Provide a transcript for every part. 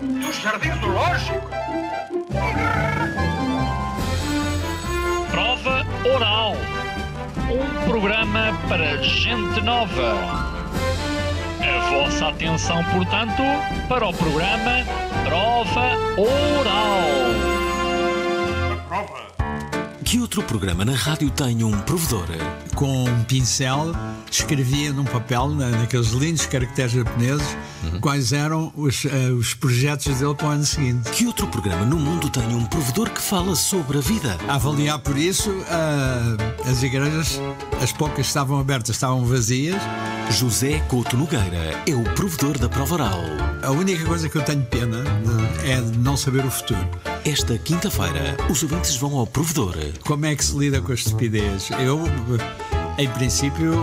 E do Jardim Zoológico. Prova Oral. Um programa para gente nova. A vossa atenção, portanto, para o programa Prova Oral. Que outro programa na rádio tem um provedor? Com um pincel, escrevia num papel, naqueles lindos caracteres japoneses, uhum. quais eram os, uh, os projetos dele para o ano seguinte. Que outro programa no mundo tem um provedor que fala sobre a vida? A avaliar por isso, uh, as igrejas, as poucas estavam abertas, estavam vazias. José Couto Nogueira é o provedor da prova oral. A única coisa que eu tenho pena eh, é de não saber o futuro esta quinta-feira, os ouvintes vão ao provedor. Como é que se lida com a estupidez? Eu, em princípio,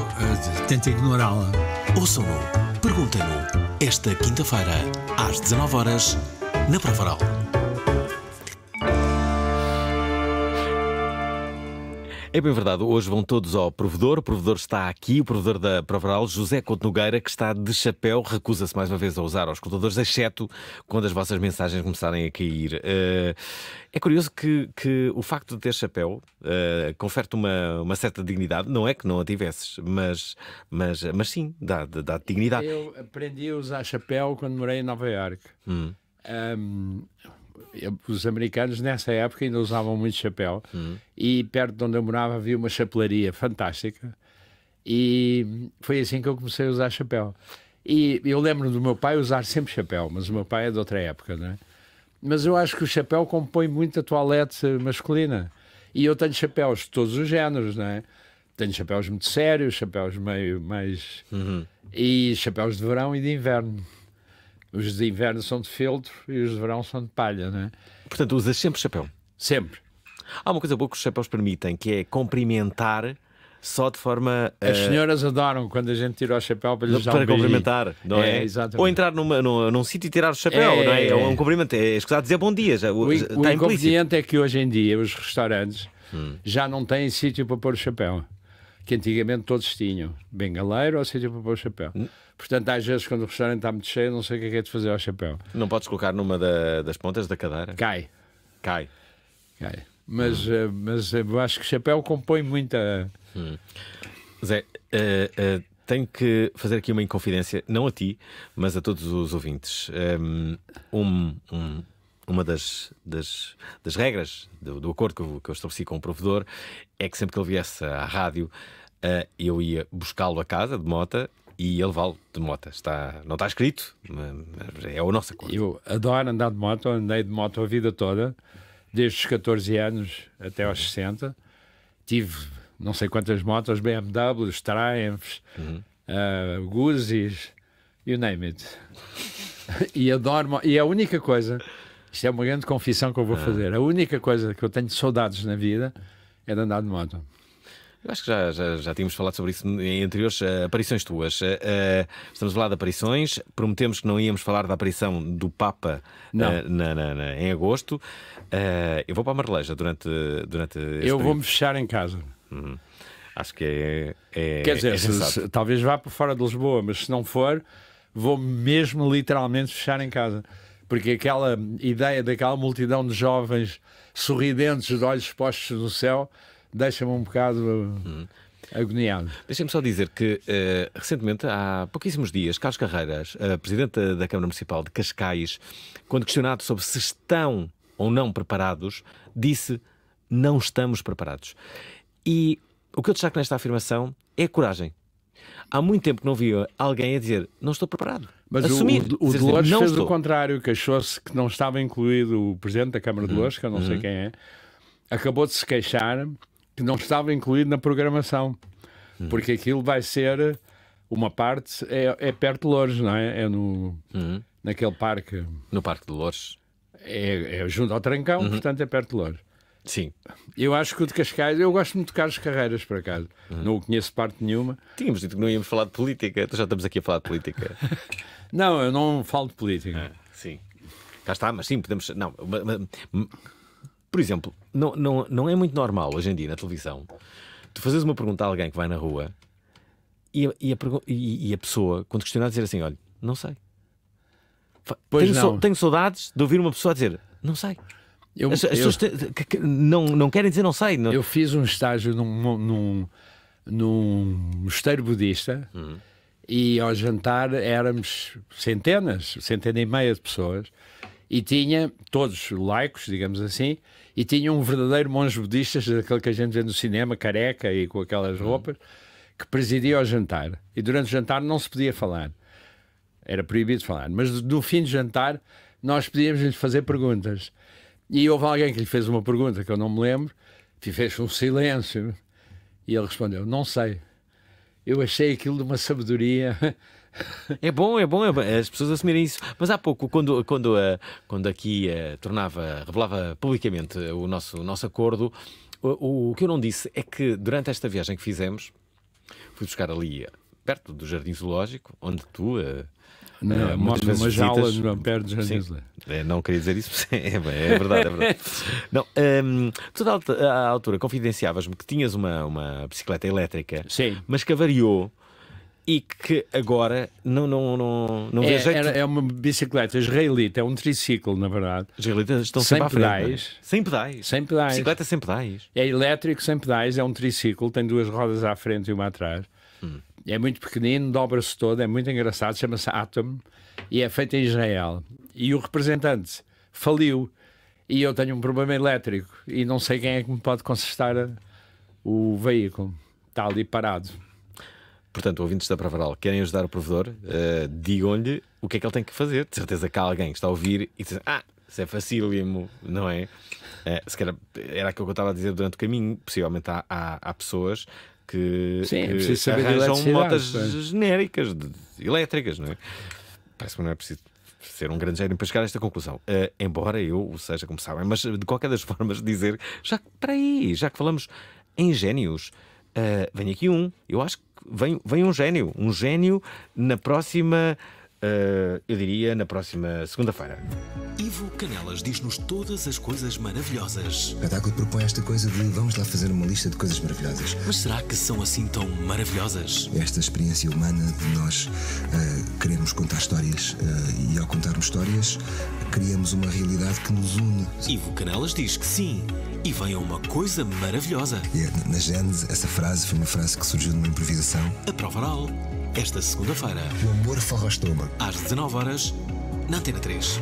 eh, tento ignorá-la. Ouçam-no, perguntem-no. Esta quinta-feira, às 19 horas, na Pravaral. É bem verdade, hoje vão todos ao provedor, o provedor está aqui, o provedor da Provaral, José Couto Nogueira, que está de chapéu, recusa-se mais uma vez a usar aos escutadores, exceto quando as vossas mensagens começarem a cair. Uh, é curioso que, que, o facto de ter chapéu uh, confere-te uma, uma, certa dignidade, não é que não a tivesses, mas, mas, mas sim, dá-te dá dignidade. Eu aprendi a usar chapéu quando morei em Nova Iorque. Hum. Um, os americanos nessa época ainda usavam muito chapéu uhum. e perto de onde eu morava havia uma chapelaria fantástica e foi assim que eu comecei a usar chapéu. E eu lembro do meu pai usar sempre chapéu, mas o meu pai é de outra época, né? Mas eu acho que o chapéu compõe muito a toalete masculina. E eu tenho chapéus de todos os géneros, né? Tenho chapéus muito sérios, chapéus meio mais. Uhum. e chapéus de verão e de inverno. Os de inverno são de feltro e os de verão são de palha, não é? Portanto, usas sempre chapéu? Sempre. Há uma coisa boa que os chapéus permitem, que é cumprimentar só de forma. As eh, senhoras adoram quando a gente tira o chapéu para lhes dar Para cumprimentar, não é? é? Ou entrar numa, num sítio e tirar o chapéu, é, não é? É um cumprimento, é escusado dizer bom dia. Já, o, o, está o inconveniente é que hoje em dia os restaurantes hum. já não têm sítio para pôr o chapéu que antigamente todos tinham, bengaleiro ou sítio para pôr o chapéu. Hum. Portanto, às vezes, quando o restaurante está muito cheio, não sei o que é que é de fazer ao chapéu. Não podes colocar numa da, das pontas da cadeira? Cai. Cai. Cai. Mas, hum. Eh, mas eh, eu acho que chapéu compõe muita. Hum. Zé, uh, uh, tenho que fazer aqui uma inconfidência, não a ti, mas a todos os ouvintes. Ehm, um, um, uma das, das, das regras do, do acordo que eu, que eu, estabeleci com o provedor é que sempre que ele viesse à rádio, uh, eu ia buscá-lo a casa de mota e ele lo de moto. Está, não está escrito, mas é o nosso acordo. Eu adoro andar de moto, andei de moto a vida toda, desde os 14 anos até aos 60. Tive não sei quantas motos, BMWs, Triumphs, uhum. uh, Guzis, you name it. e adoro, e é a única coisa isto é uma grande confissão que eu vou é. fazer. A única coisa que eu tenho saudades na vida é de andar de moto. Eu acho que já, já, já tínhamos falado sobre isso em anteriores uh, aparições tuas. Uh, estamos a falar de aparições, prometemos que não íamos falar da aparição do Papa uh, na, na, na, em agosto. eu vou para a Marleja durante, durante Eu vou-me fechar em casa. Uhum. Acho que é. é Quer dizer, é se, talvez vá para fora de Lisboa, mas se não for, vou mesmo literalmente fechar em casa porque aquela ideia daquela multidão de jovens sorridentes, de olhos postos no céu, deixa-me um bocado. Hum. Eh, agoniado. Deixem-me só dizer que uh, recentemente, há pouquíssimos dias, Carlos Carreiras, uh, presidente da Câmara Municipal de Cascais, quando questionado sobre se estão ou não preparados, disse: Não estamos preparados. E o que eu destaco nesta afirmação é coragem. Há muito tempo que não via alguém a dizer não estou preparado. Mas Assumir, o, o, o fez estou. o contrário, queixou se que não estava incluído o presidente da Câmara de uhum, Dolores, que eu não uhum. sei quem é, acabou de se queixar que não estava incluído na programação, uhum. porque aquilo vai ser uma parte, é, é perto de Louros, não é? É no, uhum. naquele parque. No Parque de Louros. É, é, junto ao Trancão, uhum. portanto é perto de Louros. Sim. Eu acho que o de Cascais, eu gosto muito de Carlos Carreiras, por acaso. Uhum. Não o conheço parte nenhuma. Tínhamos dito que não íamos falar de política, então já estamos aqui a falar de política. não, eu não falo de política. Ah, sim. Cá está, mas sim, podemos. Não, por exemplo, não, não, não é muito normal hoje em dia na televisão tu fazes uma pergunta a alguém que vai na rua e a, e a, e, e a pessoa, quando questionada, dizer assim: olha, não sei. Pois tenho, não. So, tenho saudades de ouvir uma pessoa dizer: não sei. Eu, as, as eu, pessoas que, que, não, não querem dizer não sei. Não... Eu fiz um estágio num, num, num mosteiro budista uhum. e ao jantar éramos centenas, centena e meia de pessoas e tinha, todos laicos, digamos assim, e tinha um verdadeiro monge budista, daquele que a gente vê no cinema, careca e com aquelas uhum. roupas, que presidia ao jantar. E durante o jantar não se podia falar. Era proibido falar. Mas no fim do jantar nós podíamos lhe fazer perguntas. E houve alguém que lhe fez uma pergunta que eu não me lembro, que fez um silêncio. E ele respondeu: Não sei. Eu achei aquilo de uma sabedoria. É bom, é bom, é bom, as pessoas assumirem isso. Mas há pouco, quando, quando, eh, quando aqui eh, tornava, revelava publicamente o nosso, o nosso acordo, o, o que eu não disse é que durante esta viagem que fizemos, fui buscar ali perto do Jardim Zoológico, onde tu. Eh, na, é, mostra uma visitas... jaula de Ampere de Não queria dizer isso, é, é verdade, é verdade. não, um, tu à altura confidenciavas-me que tinhas uma, uma bicicleta elétrica, Sim. mas que avariou e que agora não, não, não, não é, jeito... é, uma bicicleta israelita, é um triciclo, na verdade. Os israelitas estão sem sempre é? pedais. Frente, Sem pedais. Sem pedais. Bicicleta sem pedais. É elétrico, sem pedais, é um triciclo, tem duas rodas à frente e uma atrás. Hum. É muito pequenino, dobra-se todo, é muito engraçado, chama-se Atom e é feito em Israel. E o representante faliu e eu tenho um problema elétrico e não sei quem é que me pode consertar o veículo. Está ali parado. Portanto, ouvintes da Pravaral, querem ajudar o provedor? Uh, Digam-lhe o que é que ele tem que fazer. De certeza que há alguém que está a ouvir e diz: Ah, isso é facílimo, não é? Uh, se calhar era aquilo que eu estava a dizer durante o caminho. Possivelmente há, há, há pessoas que, Sim, é que é arranjam motas é? genéricas, de, elétricas, não é? Parece que não é preciso ser um grande gênio para chegar a esta conclusão. Uh, embora eu o seja, como sabem, mas de qualquer das formas dizer, já que, para aí, já que falamos em génios, uh, eh, vem aqui um, eu acho que vem, vem um gênio, um gênio na próxima eh, eu diria, na próxima segunda-feira. Ivo Canelas diz-nos todas as coisas maravilhosas. O espetáculo propõe esta coisa de vamos lá fazer uma lista de coisas maravilhosas. Mas será que são assim tão maravilhosas? Esta experiência humana de nós uh, queremos contar histórias uh, e ao contarmos histórias criamos uma realidade que nos une. Ivo Canelas diz que sim. E vem a uma coisa maravilhosa. E, é, na Gênesis, essa frase foi uma frase que surgiu de uma improvisação. A prova oral esta segunda-feira. O amor farrastoma. Às 19 horas na Antena 3.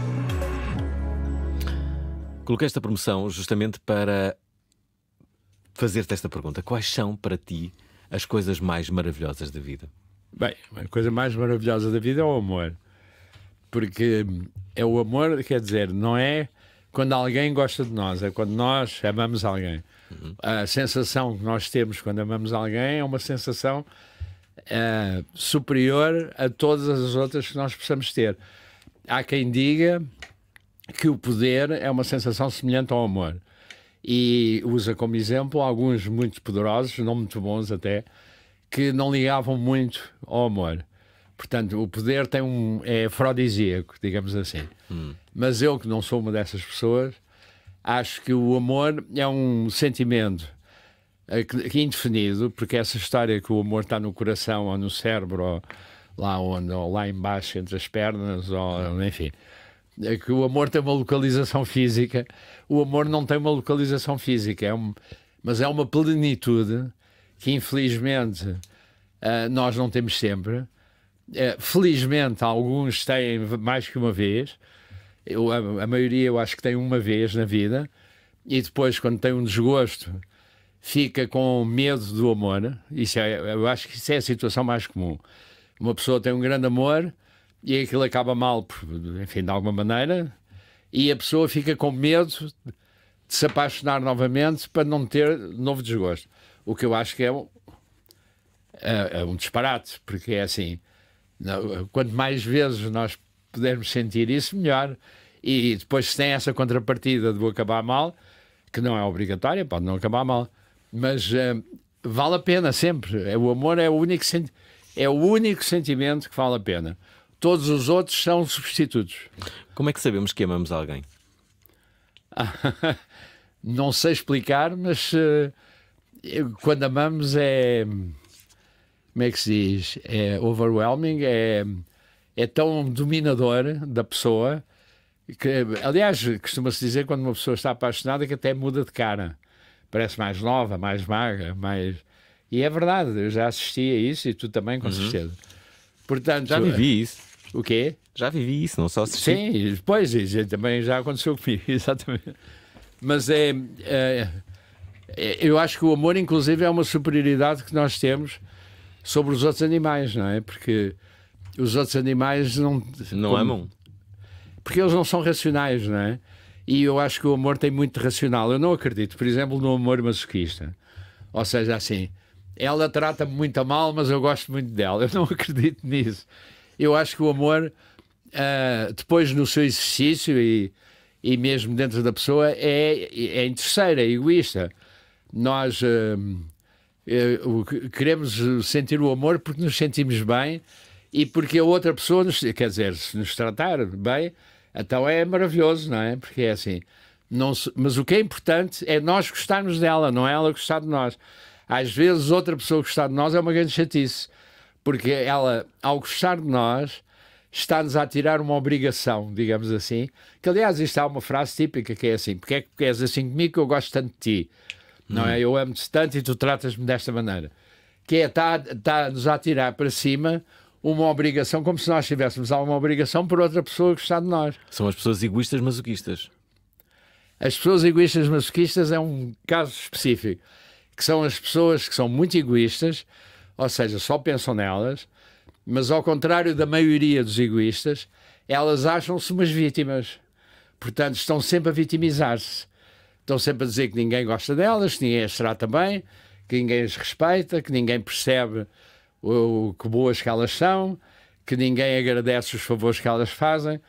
Coloquei esta promoção justamente para fazer-te esta pergunta. Quais são para ti as coisas mais maravilhosas da vida? Bem, a coisa mais maravilhosa da vida é o amor. Porque hum, é o amor, quer dizer, não é quando alguém gosta de nós, é quando nós amamos alguém. Uhum. A sensação que nós temos quando amamos alguém é uma sensação uh, superior a todas as outras que nós possamos ter. Há quem diga que o poder é uma sensação semelhante ao amor e usa como exemplo alguns muito poderosos, não muito bons até, que não ligavam muito ao amor. Portanto, o poder tem um é afrodisíaco, digamos assim. Hum. Mas eu que não sou uma dessas pessoas, acho que o amor é um sentimento é indefinido, porque essa história que o amor está no coração ou no cérebro, ou lá, onde, ou lá embaixo, entre as pernas, ou enfim. É que o amor tem uma localização física, o amor não tem uma localização física, é um, mas é uma plenitude que infelizmente uh, nós não temos sempre. Uh, felizmente alguns têm mais que uma vez, eu, a, a maioria eu acho que tem uma vez na vida, e depois, quando tem um desgosto, fica com medo do amor. Né? Isso é, eu acho que isso é a situação mais comum. Uma pessoa tem um grande amor e aquilo acaba mal, enfim, de alguma maneira, e a pessoa fica com medo de se apaixonar novamente para não ter novo desgosto. O que eu acho que é um, é, é um disparate, porque é assim: quanto mais vezes nós pudermos sentir isso, melhor. E depois, se tem essa contrapartida de vou acabar mal, que não é obrigatória, pode não acabar mal mas uh, vale a pena sempre. É, o amor é o, único é o único sentimento que vale a pena. Todos os outros são substitutos. Como é que sabemos que amamos alguém? Não sei explicar, mas uh, quando amamos é. Como é que se diz? É overwhelming, é, é tão dominador da pessoa que, aliás, costuma-se dizer quando uma pessoa está apaixonada que até muda de cara parece mais nova, mais magra, mais. E é verdade, eu já assisti a isso e tu também, com uhum. certeza. Portanto, já vivi isso. O quê? Já vivi isso, não só assisti. Sim, pois, isso também já aconteceu comigo, exatamente. Mas é, é, é, Eu acho que o amor, inclusive, é uma superioridade que nós temos sobre os outros animais, não é? Porque os outros animais não. Não como, amam. Porque eles não são racionais, não é? E eu acho que o amor tem muito racional. Eu não acredito, por exemplo, no amor masoquista. Ou seja, assim, ela trata-me muito mal, mas eu gosto muito dela. Eu não acredito nisso. Eu acho que o amor, uh, depois no seu exercício e, e mesmo dentro da pessoa, é, é interesseira, é egoísta. Nós uh, uh, queremos sentir o amor porque nos sentimos bem e porque a outra pessoa, nos, quer dizer, se nos tratar bem, então é maravilhoso, não é? Porque é assim. Não se... mas o que é importante é nós gostarmos dela, não é ela gostar de nós. Às vezes outra pessoa gostar de nós é uma grande chatice, porque ela, ao gostar de nós, está-nos a tirar uma obrigação, digamos assim. Que aliás, isto há uma frase típica que é assim: porque é que és assim comigo que eu gosto tanto de ti? Hum. Não é? Hum. Eu amo-te tanto e tu tratas-me desta maneira. Que é, está-nos tá a tirar para cima uma obrigação, como se nós tivéssemos alguma obrigação por outra pessoa gostar de nós. São as pessoas egoístas masoquistas. As pessoas egoístas masoquistas é um caso específico, que são as pessoas que são muito egoístas, ou seja, só pensam nelas, mas ao contrário da maioria dos egoístas, elas acham-se umas vítimas. Portanto, estão sempre a vitimizar-se. Estão sempre a dizer que ninguém gosta delas, que ninguém as trata bem, que ninguém as respeita, que ninguém percebe o, que boas que elas são, que ninguém agradece os favores que elas fazem,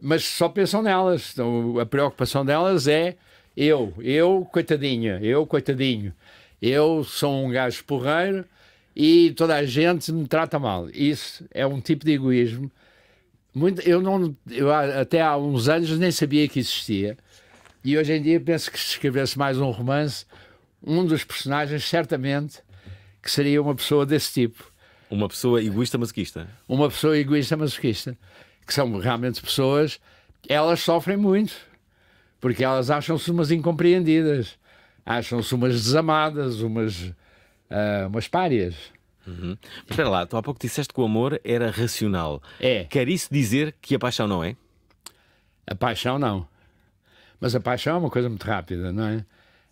mas só pensam nelas. Então, a preocupação delas é eu, eu, coitadinha, eu, coitadinho, eu sou um gajo porreiro e toda a gente me trata mal. Isso é um tipo de egoísmo. Muito, eu não, eu, até há uns anos nem sabia que existia. E hoje em dia penso que se escrevesse mais um romance, um dos personagens certamente que seria uma pessoa desse tipo. Uma pessoa egoísta masoquista? Uma pessoa egoísta masoquista. Que são realmente pessoas, elas sofrem muito, porque elas acham-se umas incompreendidas, acham-se umas desamadas, umas, uh, umas párias. Uhum. Espera lá, tu há pouco disseste que o amor era racional. É. Quer isso dizer que a paixão não é? A paixão não. Mas a paixão é uma coisa muito rápida, não é?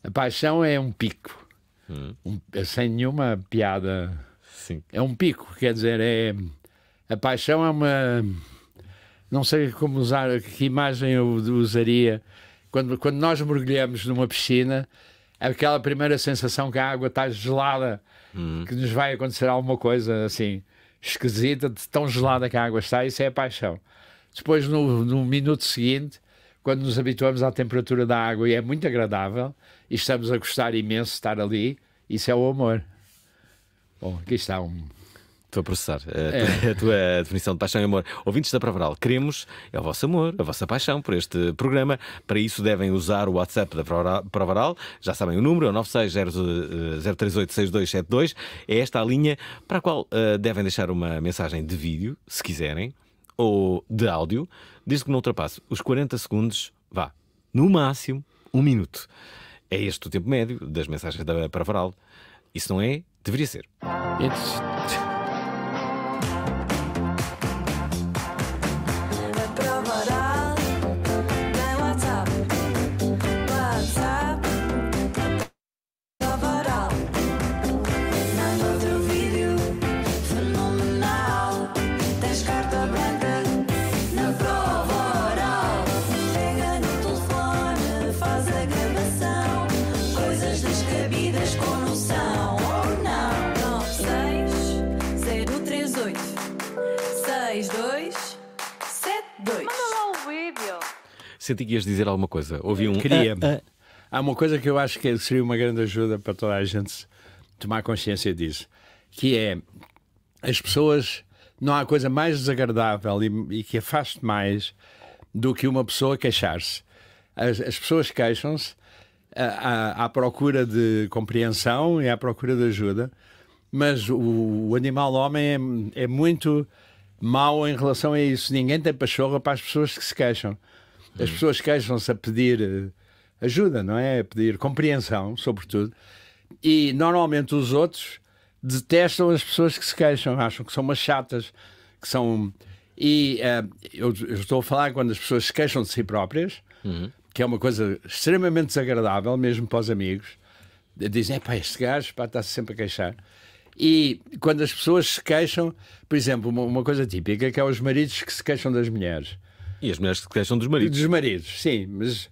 A paixão é um pico hum. um, eh, sem nenhuma piada. Sim. É um pico, quer dizer, é a paixão é uma não sei como usar, que imagem eu usaria. Quando, quando nós mergulhamos numa piscina, aquela primeira sensação que a água está gelada, hum. que nos vai acontecer alguma coisa assim esquisita, de tão gelada que a água está, isso é a paixão. Depois, no, no minuto seguinte, quando nos habituamos à temperatura da água e é muito agradável, e estamos a gostar imenso de estar ali. Isso é o amor. Bom, aqui está um. Estou a processar a, é. a tua definição de paixão e amor. Ouvintes da Pravaral, queremos é o vosso amor, a vossa paixão por este programa. Para isso devem usar o WhatsApp da Pravaral. Já sabem o número, é o 960386272. Eh, é esta a linha para a qual uh, devem deixar uma mensagem de vídeo, se quiserem, ou de áudio, desde que não ultrapasse os 40 segundos, vá, no máximo um minuto. É este o tempo médio das mensagens da Parvaral. Isso não é? Deveria ser. Senti que ias dizer alguma coisa. Ouvi um. Queria. Ah, ah. Há uma coisa que eu acho que seria uma grande ajuda para toda a gente tomar consciência disso, que é as pessoas. Não há coisa mais desagradável e, e que afaste mais do que uma pessoa queixar-se. As, as, pessoas queixam-se à, à, procura de compreensão e à procura de ajuda, mas o, o animal homem é, é muito mau em relação a isso. Ninguém tem pachorra para as pessoas que se queixam. As uhum. pessoas queixam-se a pedir eh, ajuda, não é? A pedir compreensão, sobretudo. E normalmente os outros detestam as pessoas que se queixam, acham que são umas chatas, que são. E uh, eu, eu, estou a falar quando as pessoas se queixam de si próprias, uhum. que é uma coisa extremamente desagradável, mesmo para os amigos. Dizem, pá, este gajo está-se sempre a queixar. E quando as pessoas se queixam, por exemplo, uma, uma coisa típica que é os maridos que se queixam das mulheres. E as mulheres que queixam dos maridos. Dos maridos, sim, mas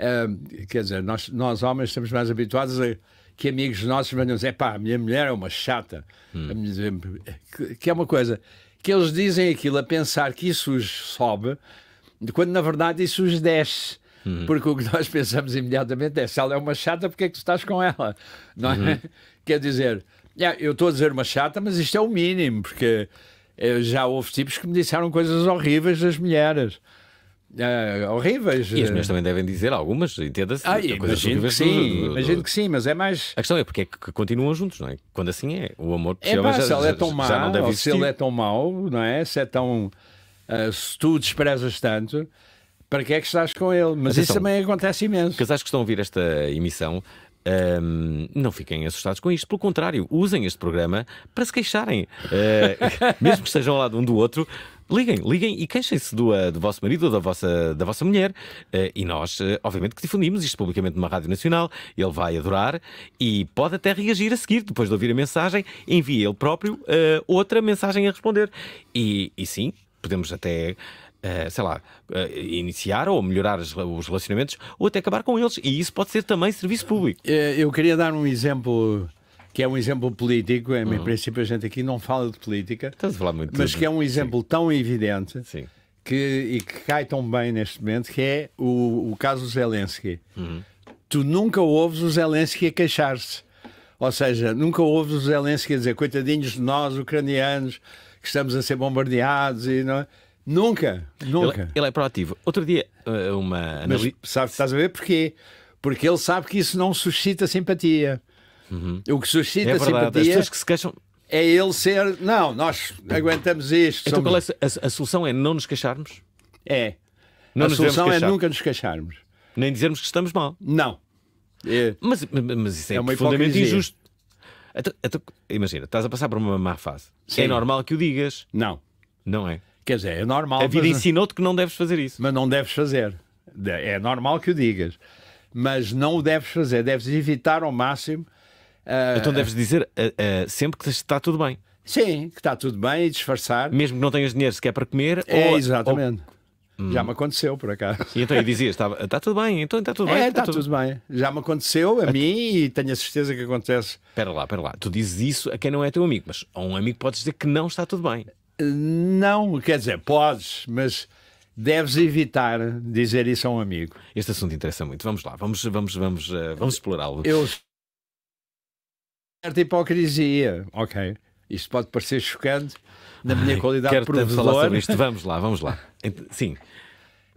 uh, quer dizer, nós, nós homens estamos mais habituados a que amigos nossos venham dizer, pá, a minha mulher é uma chata. Hum. Eh, que é uma coisa que eles dizem aquilo a pensar que isso os sobe, quando na verdade isso os desce. Hum. Porque o que nós pensamos imediatamente é: se ela é uma chata, porque é que tu estás com ela? Não é? Hum. Quer dizer, é, eu estou a dizer uma chata, mas isto é o mínimo, porque eu já houve tipos que me disseram coisas horríveis das mulheres. Uh, horríveis. E as eh. mulheres também devem dizer algumas, entenda-se. Ah, imagino que sim, do, do, imagino que sim, mas é mais. A questão é porque é que continuam juntos, não é? Quando assim é, o amor é, pá, já, se ele é tão mau, se ele é tão mau, não é? Se é tão. Uh, se tu desprezas tanto, para que é que estás com ele? Mas Atenção, isso também acontece imenso. Casais que estão a ouvir esta emissão, um, não fiquem assustados com isto, pelo contrário, usem este programa para se queixarem. Uh, mesmo que estejam ao lado um do outro, liguem, liguem e queixem-se do, eh, do vosso marido ou da vossa, da vossa mulher. Uh, e nós, uh, obviamente, que difundimos isto publicamente numa rádio nacional. Ele vai adorar e pode até reagir a seguir, depois de ouvir a mensagem, envia ele próprio outra mensagem a responder. E, e sim, podemos até eh, sei lá, eh, iniciar ou melhorar os, relacionamentos ou até acabar com eles. E isso pode ser também serviço público. Eh, eu queria dar um exemplo que é um exemplo político. Em uhum. princípio, a gente aqui não fala de política, Estás a falar muito mas que é um exemplo Sim. tão evidente Sim. Que, e que cai tão bem neste momento, que é o, o caso Zelensky. Uhum. Tu nunca ouves o Zelensky a queixar-se. Ou seja, nunca ouves o Zelensky a dizer coitadinhos de nós, ucranianos, que estamos a ser bombardeados e não é? Nunca, nunca. Ele, é, ele é proativo. Outro dia, eh, uma. Mas sabe, estás a ver porquê? Porque ele sabe que isso não suscita simpatia. Uhum. O que suscita é verdade. simpatia. As pessoas que se queixam. É ele ser. Não, nós aguentamos isto. Então somos... qual é a, a, solução? É não nos queixarmos? É. Não a solução é nunca nos queixarmos. Nem dizermos que estamos mal. Não. É... Mas, mas isso é, é profundamente injusto. Então, então, imagina, estás a passar por uma má fase. É Sim. É normal que o digas. Não. Não é? Quer dizer, é normal. A vida mas... ensinou-te que não deves fazer isso. Mas não deves fazer. É normal que o digas. Mas não o deves fazer. Deves evitar ao máximo. Uh... então deves dizer uh, uh, sempre que está tudo bem. Sim, que está tudo bem e disfarçar. Mesmo que não tenhas dinheiro sequer para comer. É, ou... exatamente. Ou... Já me aconteceu, por acaso. E então, eu dizia: está tudo bem, então está tudo é, bem. É, está, tudo... tudo... bem. Já me aconteceu a, a mim e tenho a certeza que acontece. Espera lá, espera lá. Tu dizes isso a quem não é teu amigo, mas a um amigo podes dizer que não está tudo bem. Não, quer dizer, podes, mas deves evitar dizer isso a um amigo. Este assunto interessa muito. Vamos lá, vamos, vamos, vamos, eh, vamos explorá-lo. Eu. Certa hipocrisia, ok. Isto pode parecer chocante na minha qualidade de provedor. Falar sobre isto. Vamos lá, vamos lá. Sim.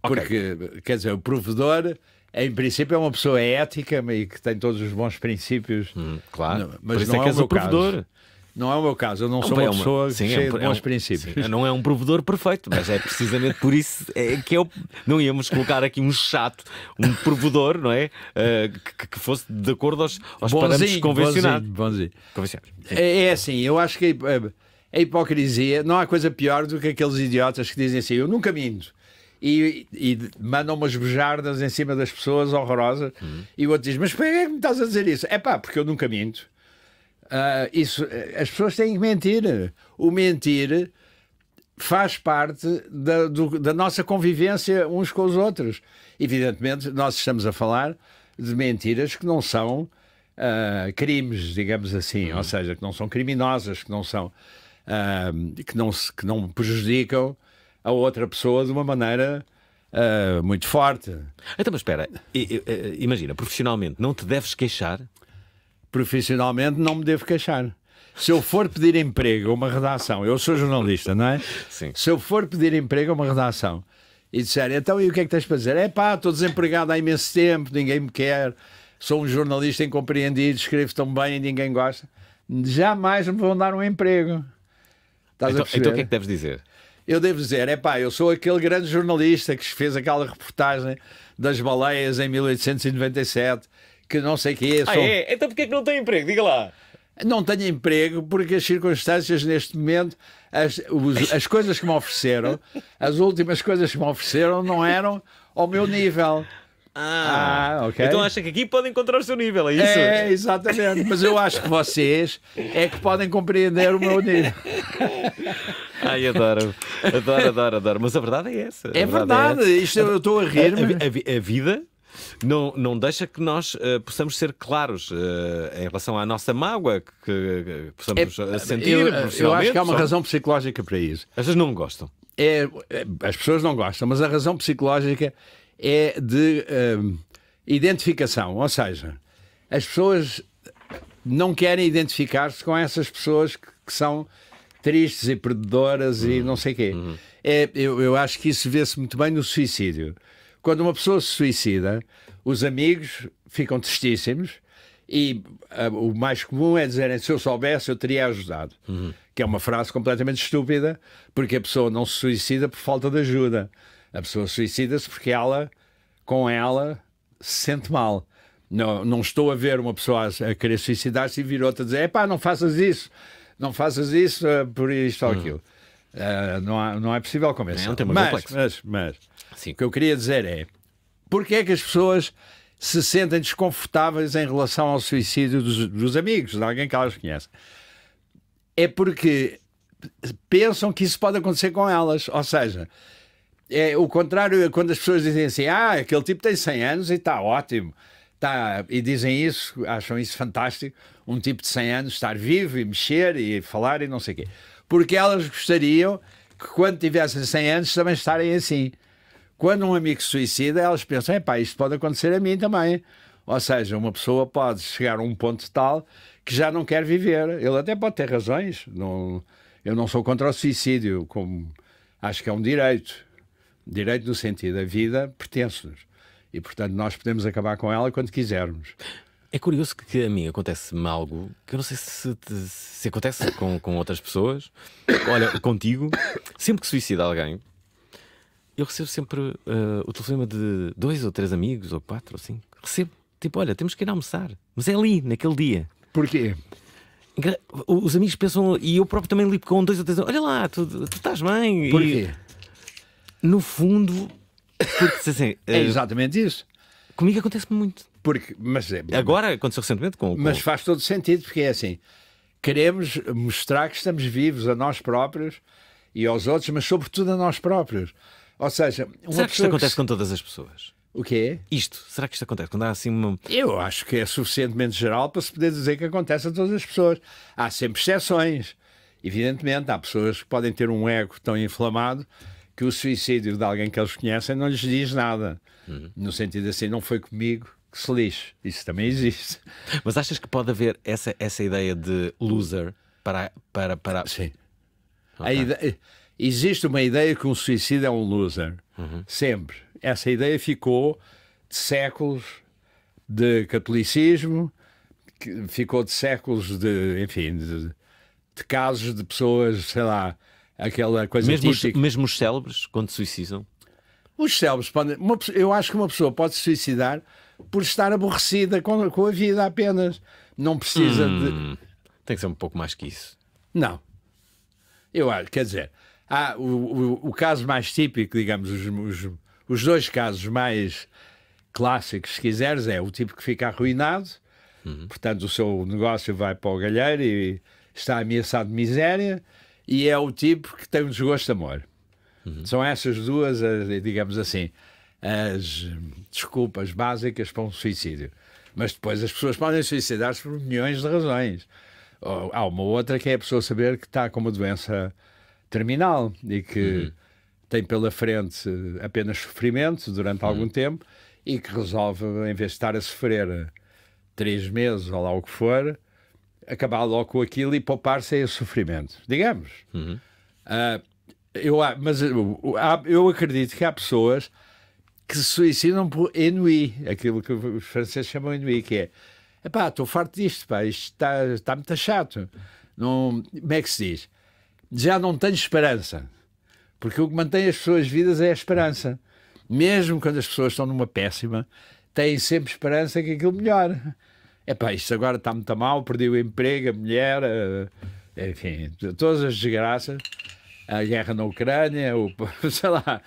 Porque, okay. quer dizer, o provedor, em princípio, é uma pessoa ética e que tem todos os bons princípios. Hum, claro. Mas Por isso é não é, que é, o, o provedor. Caso. Não é o meu caso, eu não, não é sou é uma pessoa sim, é cheia é um, de bons é um, princípios. Sim, não é um provedor perfeito, mas é precisamente por isso que eu não íamos colocar aqui um chato, um provedor, não é? Uh, que, que, fosse de acordo aos, aos bonzinho, parâmetros convencionados. Bonzinho, bonzinho. É, é, assim, eu acho que eh, a hipocrisia não há coisa pior do que aqueles idiotas que dizem assim: eu nunca minto. E, e, mandam umas bejardas em cima das pessoas horrorosas. Uhum. E o outro diz: Mas por que é que me estás a dizer isso? É pá, porque eu nunca minto. Uh, isso, eh, as pessoas têm que mentir. O mentir faz parte da, do, da nossa convivência uns com os outros. Evidentemente, nós estamos a falar de mentiras que não são uh, crimes, digamos assim, uhum. ou seja, que não são criminosas, que não são uh, que, não, que não prejudicam a outra pessoa de uma maneira uh, muito forte. Então, mas espera, imagina, profissionalmente, não te deves queixar? profissionalmente não me devo queixar. Se eu for pedir emprego a uma redação, eu sou jornalista, não é? Sim. Se eu for pedir emprego a uma redação e disser, então e o que é que tens para dizer? É pá, estou desempregado há imenso tempo, ninguém me quer, sou um jornalista incompreendido, escrevo tão bem e ninguém gosta, jamais me vão dar um emprego. Estás então, então o que é que deves dizer? eu devo dizer, é pá, eu sou aquele grande jornalista que fez aquela reportagem das baleias em 1897 que não sei quem é. Ah, sou... é? Então porquê é que não tem emprego? Diga lá. Não tenho emprego porque as circunstâncias neste momento, as, os, as coisas que me ofereceram, as últimas coisas que me ofereceram não eram ao meu nível. Ah, ah, ok. Então acha que aqui podem encontrar o seu nível, é isso? É, exatamente. Mas eu acho que vocês é que podem compreender o meu nível. Ai, adoro. Adoro, adoro, adoro. Mas a verdade é essa. É verdade. É verdade. É Isto eu estou a rir. A, a, a vida não, não deixa que nós uh, possamos ser claros uh, em relação à nossa mágoa que, que possamos eh, é, sentir. Eu, eu acho que há uma só... razão psicológica para isso. pessoas não gostam. É, é, as pessoas não gostam, mas a razão psicológica é de uh, identificação, ou seja, as pessoas não querem identificar-se com essas pessoas que, que são tristes e perdedoras uhum. e hum. não sei quê. Uhum. É, eu, eu acho que isso vê-se muito bem no suicídio. Quando uma pessoa se suicida, os amigos ficam tristíssimos e uh, o mais comum é dizerem se eu soubesse eu teria ajudado. Uhum. Que é uma frase completamente estúpida, porque a pessoa não se suicida por falta de ajuda. A pessoa suicida-se porque ela, com ela, se sente mal. Não, não estou a ver uma pessoa a querer suicidar-se e vir outra a dizer: epá, não faças isso, não faças isso uh, por isto ou uhum. aquilo. Uh, não, há, não é possível convencer. Não, é mas, Mas, mas Sim. o que eu queria dizer é porque é que as pessoas se sentem desconfortáveis em relação ao suicídio dos, dos amigos, de alguém que elas conhecem? É porque pensam que isso pode acontecer com elas. Ou seja, é o contrário é quando as pessoas dizem assim: ah, aquele tipo tem 100 anos e está ótimo. Tá, e dizem isso, acham isso fantástico, um tipo de 100 anos estar vivo e mexer e falar e não sei o quê porque elas gostariam que quando tivessem 100 anos também estarem assim. Quando um amigo se suicida, elas pensam, pá, isto pode acontecer a mim também. Ou seja, uma pessoa pode chegar a um ponto tal que já não quer viver. Ele até pode ter razões. Não, eu não sou contra o suicídio, como acho que é um direito. Direito no sentido, a vida pertence-nos. E, portanto, nós podemos acabar com ela quando quisermos. É curioso que, a mim acontece-me algo que eu não sei se, se acontece com, com outras pessoas. Olha, contigo, sempre que suicida alguém, eu recebo sempre uh, o telefonema de dois ou três amigos, ou quatro ou cinco. Recebo, tipo, olha, temos que ir almoçar. Mas é ali, naquele dia. Porquê? Os amigos pensam, e eu próprio também ligo com dois ou três, olha lá, tu, tu estás bem. Porquê? E, no fundo, porque, assim, é eh, exatamente isso. Comigo acontece muito. Porque, mas é, Agora aconteceu recentemente com, com, Mas faz todo sentido, porque é assim: queremos mostrar que estamos vivos a nós próprios e aos outros, mas sobretudo a nós próprios. Ou seja, será que isto acontece que... com todas as pessoas? O quê? Isto, será que isto acontece? Quando há assim uma... Eu acho que é suficientemente geral para se poder dizer que acontece a todas as pessoas. Há sempre exceções. Evidentemente, há pessoas que podem ter um ego tão inflamado que o suicídio de alguém que eles conhecem não lhes diz nada. Uhum. No sentido assim, não foi comigo, que se lixe. Isso também existe. Mas achas que pode haver essa, essa ideia de loser para. para, para... Sim. Okay. Ideia, existe uma ideia que um suicida é um loser. Uhum. Sempre. Essa ideia ficou de séculos de catolicismo, ficou de séculos de. enfim, de, de casos de pessoas, sei lá, aquela coisa mesmo típica. Os, mesmo os célebres, quando suicidam? Os célebres podem. Uma, eu acho que uma pessoa pode se suicidar por estar aborrecida com, com a vida apenas. Não precisa hum, de. Tem que ser um pouco mais que isso. Não. Eu acho, quer dizer, há o, o, o caso mais típico, digamos, os, os, os dois casos mais clássicos, se quiseres, é o tipo que fica arruinado, uhum. portanto, o seu negócio vai para o galheiro e está ameaçado de miséria, e é o tipo que tem um desgosto de amor. Uhum. São essas duas, eh, digamos assim as desculpas básicas para um suicídio. Mas depois as pessoas podem suicidar-se por milhões de razões. Ou, há uma outra que é a pessoa saber que está com uma doença terminal e que uhum. tem pela frente apenas sofrimento durante uhum. algum tempo e que resolve, em vez de estar a sofrer três meses ou lá o que for, acabar logo com aquilo e poupar-se a esse sofrimento, digamos. Uhum. Uh, eu, mas eu, eu acredito que há pessoas que se suicidam por ennui, aquilo que os franceses chamam ennui, que é epá, estou farto disto, pá, isto está-me tá, chato. Não, como é que se diz? Já não tenho esperança. Porque o que mantém as pessoas vidas é a esperança. Mesmo quando as pessoas estão numa péssima, têm sempre esperança que aquilo melhore. Epá, isto agora está muito mal, perdi o emprego, a mulher, enfim, todas as desgraças. A guerra na Ucrânia, o, sei lá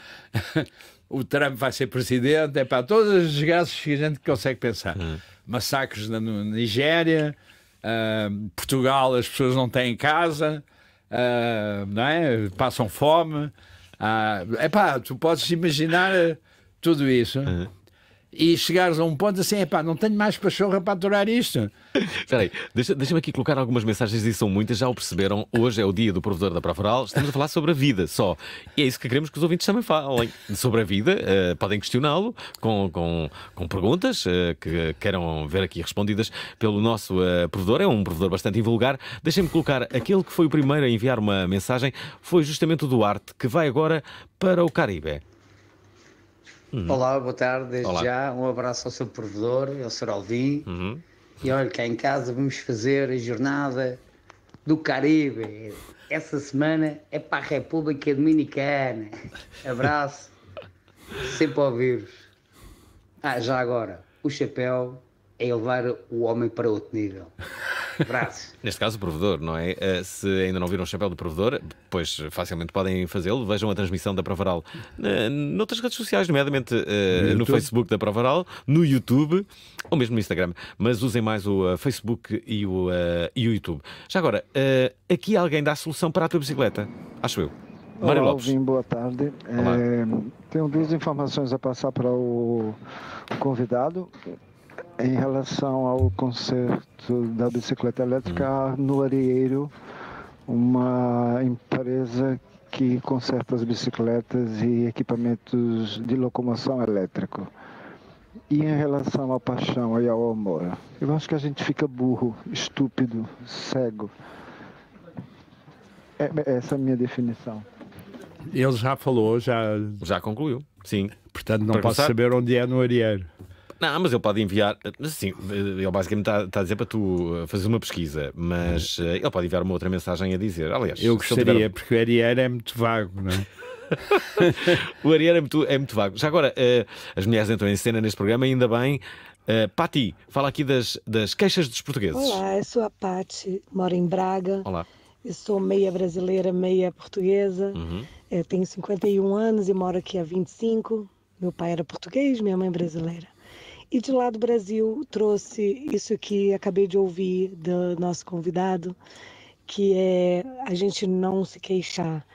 o Trump vai ser presidente, é para todas as desgraças que a gente consegue pensar. Hum. Massacres na, Nigéria, uh, Portugal, as pessoas não têm casa, uh, não é? passam fome. Uh, ah, pá, tu podes imaginar tudo isso. Hum e chegares a um ponto assim, epá, não tenho mais pachorra para aturar isto. Espera aí, deixa-me deixa aqui colocar algumas mensagens e são muitas, já o perceberam. Hoje é o dia do provedor da Prova Oral, estamos a falar sobre a vida só. E é isso que queremos que os ouvintes também falem sobre a vida. Uh, podem questioná-lo com, com, com perguntas uh, que queiram ver aqui respondidas pelo nosso uh, provedor. É um provedor bastante invulgar. Deixem-me colocar, aquele que foi o primeiro a enviar uma mensagem foi justamente o Duarte, que vai agora para o Caribe. Uhum. Olá, boa tarde, desde Olá. já. Um abraço ao seu provedor, ao Sr. Alvim. Uhum. E olha, cá em casa vamos fazer a jornada do Caribe. Essa semana é para a República Dominicana. Abraço, sempre ao ouvir-vos. Ah, já agora, o chapéu é elevar o homem para outro nível. Neste caso, o provedor, não é? Eh, se ainda não viram o chapéu do provedor, pois facilmente podem fazê-lo. Vejam a transmissão da Provaral eh, noutras redes sociais, nomeadamente eh, no, no Facebook da Provaral, no YouTube ou mesmo no Instagram. Mas usem mais o Facebook e o, e o YouTube. Já agora, aqui alguém dá a solução para a tua bicicleta, acho eu. Mário Olá, Lopes. Alvin, boa tarde. É, tenho duas informações a passar para o convidado. Em relação ao conserto da bicicleta elétrica, há hum. no Arieiro, uma empresa que conserta as bicicletas e equipamentos de locomoção elétrico. E em relação à paixão e ao amor, eu acho que a gente fica burro, estúpido, cego. É, é essa é a minha definição. Ele já falou, já. Já concluiu, sim. Portanto, não Para posso começar? saber onde é no Arieiro. Não, mas ele pode enviar. Sim, ele basicamente está, está a dizer para tu eh, fazer uma pesquisa, mas eh, ele pode enviar uma outra mensagem a dizer. Aliás, eu gostaria, tiver... porque o Ariane é muito vago, não é? o Ariane é muito, é muito vago. Já agora, uh, as mulheres entram em cena neste programa, ainda bem. Uh, Pati, fala aqui das, das queixas dos portugueses. Olá, eu sou a Pati, moro em Braga. Olá. Eu sou meia brasileira, meia portuguesa. Uhum. Eu tenho 51 anos e moro aqui há 25. Meu pai era português, minha mãe brasileira. E de lá do Brasil trouxe isso que acabei de ouvir do nosso convidado, que é a gente não se queixar.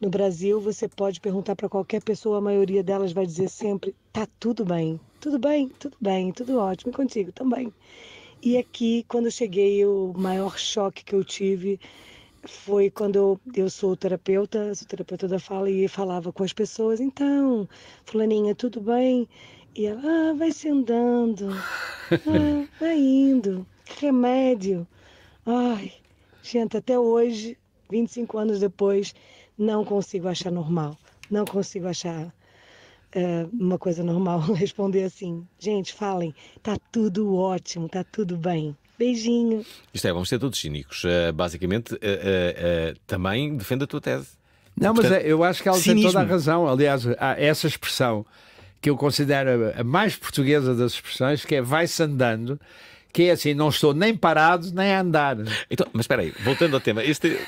No Brasil, você pode perguntar para qualquer pessoa, a maioria delas vai dizer sempre: tá tudo bem, tudo bem, tudo bem, tudo ótimo, e contigo também. E aqui, quando eu cheguei, o maior choque que eu tive foi quando eu, eu sou terapeuta, sou terapeuta da fala e falava com as pessoas: então, Fulaninha, tudo bem? E ela ah, vai se andando, ah, vai indo, remédio. Ai, gente, até hoje, 25 anos depois, não consigo achar normal. Não consigo achar é, uma coisa normal responder assim. Gente, falem, tá tudo ótimo, tá tudo bem. Beijinho. Isto é, vamos ser todos cínicos. Uh, basicamente, uh, uh, também defende a tua tese. Não, Portanto, mas é, eu acho que ela cinismo. tem toda a razão. Aliás, essa expressão que eu considero a mais portuguesa das expressões, que é vai-se andando, que é assim, não estou nem parado nem a andar. Então, mas espera aí, voltando ao tema, este,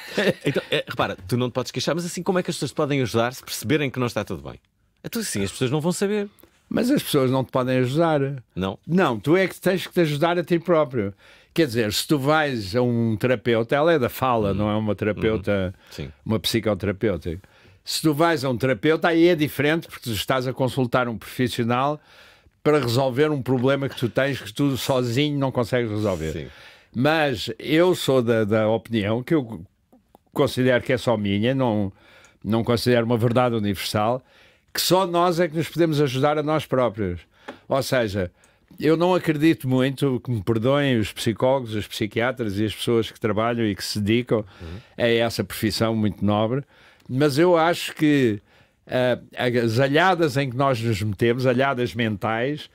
então, é, repara, tu não te podes queixar, mas assim, como é que as pessoas te podem ajudar se perceberem que não está tudo bem? Então, assim, as pessoas não vão saber. Mas as pessoas não te podem ajudar. Não. Não, tu é que tens que te ajudar a ti próprio. Quer dizer, se tu vais a um terapeuta, ela é da fala, uhum. não é uma terapeuta, uhum. Sim. uma psicoterapeuta se tu vais a um terapeuta, aí é diferente, porque tu estás a consultar um profissional para resolver um problema que tu tens que tu sozinho não consegues resolver. Sim. Mas eu sou da, da, opinião que eu considero que é só minha, não, não considero uma verdade universal, que só nós é que nos podemos ajudar a nós próprios. Ou seja, eu não acredito muito, que me perdoem os psicólogos, os psiquiatras e as pessoas que trabalham e que se dedicam uhum. a essa profissão muito nobre mas eu acho que uh, as alhadas em que nós nos metemos, alhadas mentais,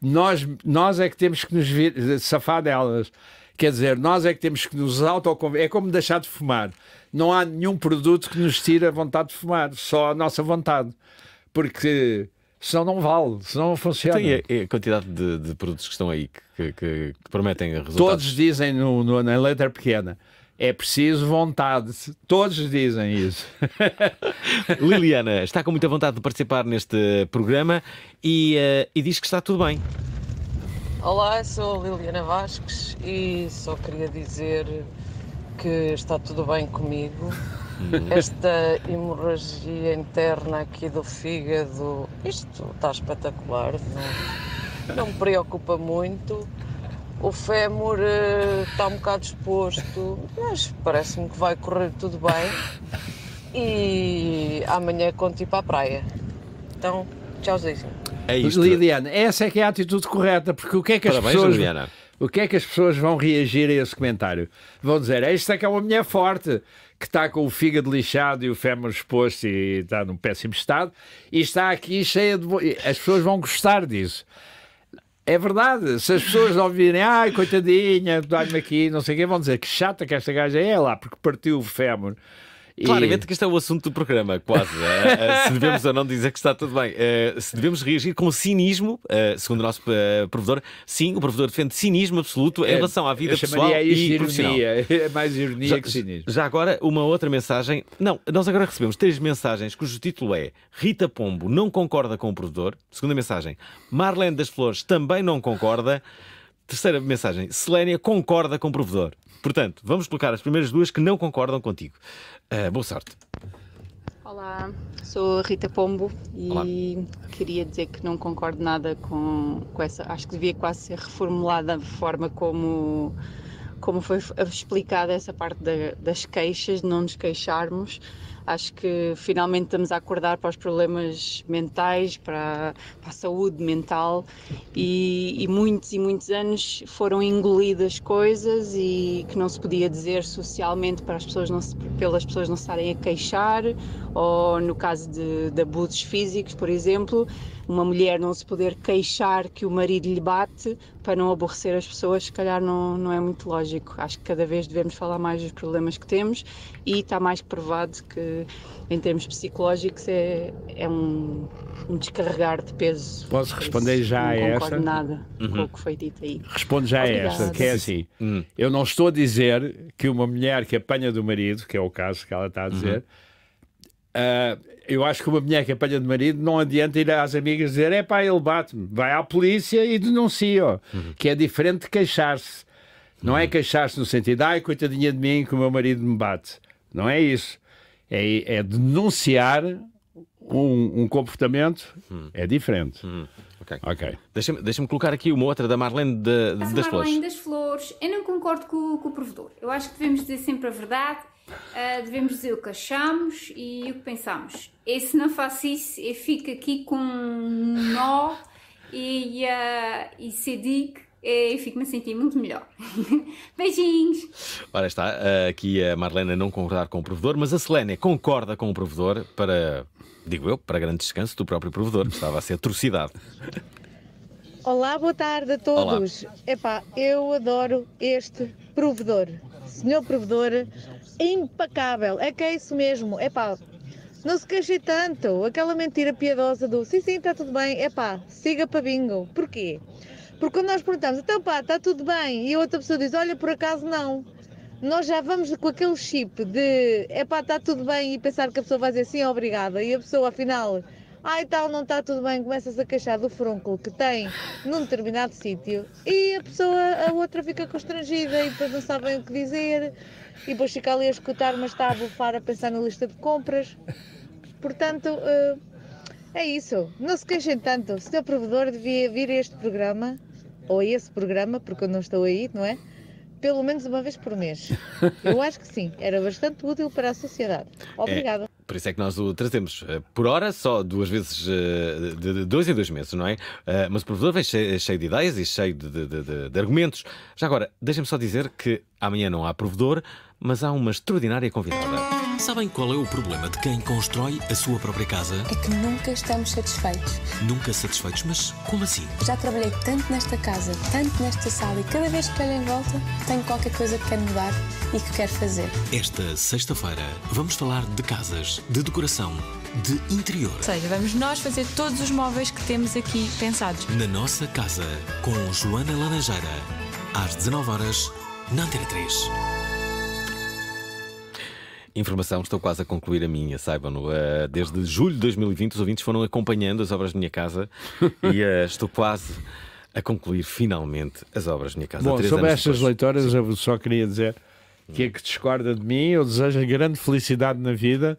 nós, nós é que temos que nos vir, safar delas. Quer dizer, nós é que temos que nos autoconvencer. É como deixar de fumar. Não há nenhum produto que nos tire a vontade de fumar, só a nossa vontade. Porque senão não vale, senão não funciona. Tem a, a quantidade de, de, produtos que estão aí que, que, que prometem resultados. Todos dizem no, no, na letra pequena. É preciso vontade. Todos dizem isso. Liliana está com muita vontade de participar neste programa e, uh, e diz que está tudo bem. Olá, sou Liliana Vasques e só queria dizer que está tudo bem comigo. Uhum. Esta hemorragia interna aqui do fígado, isto está espetacular, não, não me preocupa muito o fémur uh, eh, está um bocado exposto, mas parece-me que vai correr tudo bem. E amanhã conto ir para a praia. Então, tchauzinho. É isto. Liliana, essa é que é a atitude correta, porque o que é que Parabéns, as pessoas... Liliana. O que é que as pessoas vão reagir a esse comentário? Vão dizer, esta é que é uma mulher forte, que está com o fígado lixado e o fémur exposto e está num péssimo estado, e está aqui cheia de... As pessoas vão gostar disso. É verdade. Se as pessoas ouvirem, ai, coitadinha, dá-me aqui, não sei o quê, vão dizer que chata que esta gaja é lá, porque partiu o fémur. Claramente que este é o assunto do programa, quase. É? Eh, se devemos ou não dizer que está tudo bem. Eh, se devemos reagir com cinismo, eh, segundo o nosso provedor, sim, o provedor defende cinismo absoluto em relação à vida pessoal e profissional. É mais ironia já, que cinismo. Já agora, uma outra mensagem. Não, nós agora recebemos três mensagens cujo título é Rita Pombo não concorda com o provedor. Segunda mensagem, Marlene das Flores também não concorda. Terceira mensagem. Selénia concorda com o provedor. Portanto, vamos colocar as primeiras duas que não concordam contigo. Uh, boa sorte. Olá, sou a Rita Pombo e Olá. queria dizer que não concordo nada com, com essa. Acho que devia quase ser reformulada a forma como, como foi explicada essa parte da, das queixas, de não nos queixarmos Acho que finalmente estamos a acordar para os problemas mentais, para, para a saúde mental e, e, muitos e muitos anos foram engolidas coisas e que não se podia dizer socialmente para as pessoas não se, pelas pessoas não estarem a queixar ou no caso de, de abusos físicos, por exemplo, uma mulher não se poder queixar que o marido lhe bate para não aborrecer as pessoas, se calhar não, não é muito lógico. Acho que cada vez devemos falar mais dos problemas que temos e está mais provado que, em termos psicológicos, é, é um, um descarregar de peso. Posso responder já não a essa? Não concordo nada uhum. com o que foi dito aí. Respondo já Obrigada. a essa, que é assim. Hum. Eu não estou a dizer que uma mulher que apanha do marido, que é o caso que ela está a dizer. Uhum Uh, eu acho que uma mulher que apanha de marido não adianta ir às amigas dizer é pá, ele bate-me. Vai à polícia e denuncia, uhum. que é diferente de queixar-se. Não é uhum. é queixar-se no sentido, ai, coitadinha de mim que o meu marido me bate. Não é isso. É, é denunciar um, um comportamento, uhum. é diferente. Hum. Ok. okay. Deixa-me deixa colocar aqui uma outra da Marlene, de, de, das Marlene Flores. das Flores. Eu não concordo com, com o provedor. Eu acho que devemos dizer sempre a verdade uh, devemos dizer o que achamos e o que pensamos. E se não faço isso, eu fico aqui com um nó e, uh, e se digo eh, eu fico-me a sentir muito melhor. Beijinhos! Ora está, ah, aqui a Marlena não concordar com o provedor, mas a Selene concorda com o provedor para, digo eu, para grande descanso do próprio provedor, que estava a ser atrocidade. Olá, boa tarde a todos. Olá. Epá, eu adoro este provedor. Senhor provedor, impecável. É que é isso mesmo. É pá, não se queixe tanto. Aquela mentira piedosa do sim, sim, está tudo bem. É pá, siga para bingo. Porquê? Porque quando nós perguntamos, então pá, está tudo bem, e a outra pessoa diz, olha, por acaso não. Nós já vamos com aquele chip de, é pá, está tudo bem, e pensar que a pessoa vai dizer sim, obrigada, e a pessoa afinal ai tal, não está tudo bem, começas a queixar do frúnculo que tem num determinado sítio e a pessoa, a outra fica constrangida e depois não sabem o que dizer e depois fica ali a escutar, mas está a bufar a pensar na lista de compras. Portanto, eh, é isso. Não se queixem tanto. O seu provedor devia vir a este programa, ou a esse programa, porque eu não estou aí, não é? pelo menos uma vez por mês. Eu acho que sim, era bastante útil para a sociedade. É, Obrigada. É. Por isso é que nós o trazemos eh, por hora, só duas vezes, eh, de dois em dois meses, não é? Eh, mas o provedor vem cheio de ideias e cheio de, de, de, de argumentos. Já agora, deixem-me só dizer que amanhã não há provedor, mas há uma extraordinária convidada. Sabem qual é o problema de quem constrói a sua própria casa? É que nunca estamos satisfeitos. Nunca satisfeitos, mas como assim? Já trabalhei tanto nesta casa, tanto nesta sala e cada vez que olho em volta tenho qualquer coisa que quero mudar e que quero fazer. Esta sexta-feira vamos falar de casas, de decoração, de interior. Ou seja, vamos nós fazer todos os móveis que temos aqui pensados. Na nossa casa, com Joana Laranjeira, às 19 horas na Antena 3. Informação, estou quase a concluir a minha, saibam-no. Uh, desde julho de 2020, os ouvintes foram acompanhando as obras da minha casa e uh, estou quase a concluir finalmente as obras da minha casa. Bom, sobre estas depois. leitoras, eu só queria dizer que é que discorda de mim. Eu desejo grande felicidade na vida,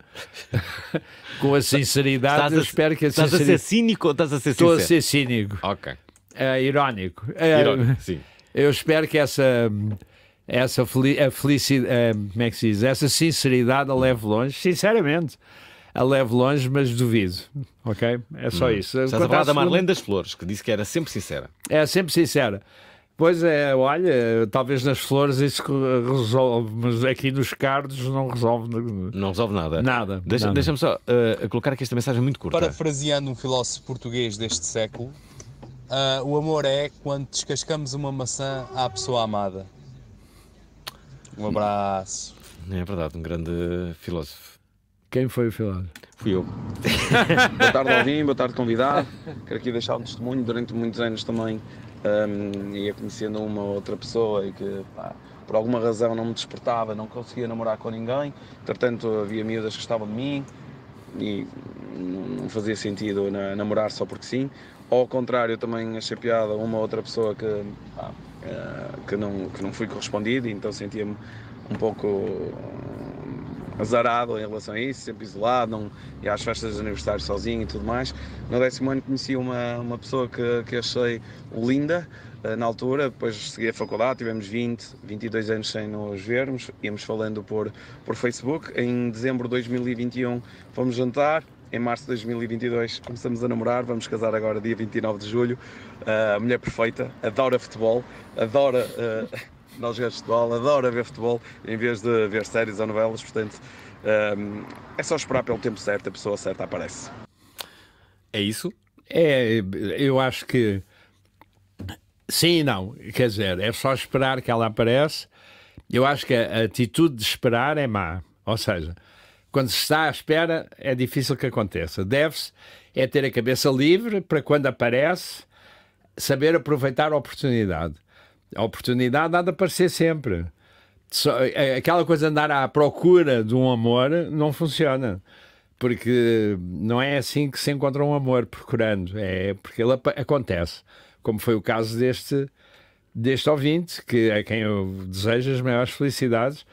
com a sinceridade. A, eu espero que a estás sinceridade... Estás a ser cínico ou estás a ser sincero? Estou a ser cínico. Ok. Uh, irónico. Uh, irónico, sim. Eu espero que essa essa fel a felicidade, uh, como é que se diz? Essa sinceridade a levo longe, sinceramente. A levo longe, mas duvido. Ok? É só hum. isso. Estás a falar da Marlene das Flores, que disse que era sempre sincera. É sempre sincera. Pois é, olha, talvez nas flores isso resolve, mas aqui nos cardos não resolve. Não resolve nada. Nada. Deixa, Deixa-me só uh, colocar aqui esta mensagem muito curta. Parafraseando um filósofo português deste século, uh, o amor é quando descascamos uma maçã à pessoa amada. Um abraço. É verdade, um grande filósofo. Quem foi o filósofo? Fui eu. boa tarde, Alvim, boa tarde, convidado. Quero aqui deixar um testemunho. Durante muitos anos também um, ia conhecendo uma outra pessoa e que pá, por alguma razão não me despertava, não conseguia namorar com ninguém. Entretanto, havia miúdas que gostavam de mim e não fazia sentido namorar só porque sim. Ou ao contrário, também achei piada uma outra pessoa que pá, ah, que, não, que não fui correspondido, então sentia-me um pouco ah, azarado em relação a isso, sempre isolado, não ia às festas de aniversário sozinho e tudo mais. No décimo ano conheci uma, uma pessoa que, que achei linda ah, na altura, depois segui a faculdade, tivemos 20, 22 anos sem nos vermos, íamos falando por, por Facebook. Em dezembro de 2021 fomos jantar, em março de 2022. Começamos a namorar, vamos casar agora dia 29 de julho. Ah, a mulher perfeita, adora futebol, adora. Uh, nós jogamos futebol, adora ver futebol em vez de ver séries ou novelas, portanto ah, é só esperar pelo tempo certo, a pessoa certa aparece. É isso? É, eu acho que sim e não, quer dizer, é só esperar que ela aparece. Eu acho que a atitude de esperar é má, ou seja, quando se está à espera, é difícil que aconteça. Deve-se é ter a cabeça livre para quando aparece, saber aproveitar a oportunidade. A oportunidade há de aparecer sempre. Só, é, aquela coisa de andar à procura de um amor não funciona. Porque não é assim que se encontra um amor procurando. É porque ele acontece. Como foi o caso deste, deste ouvinte, que a é quem eu desejo as maiores felicidades.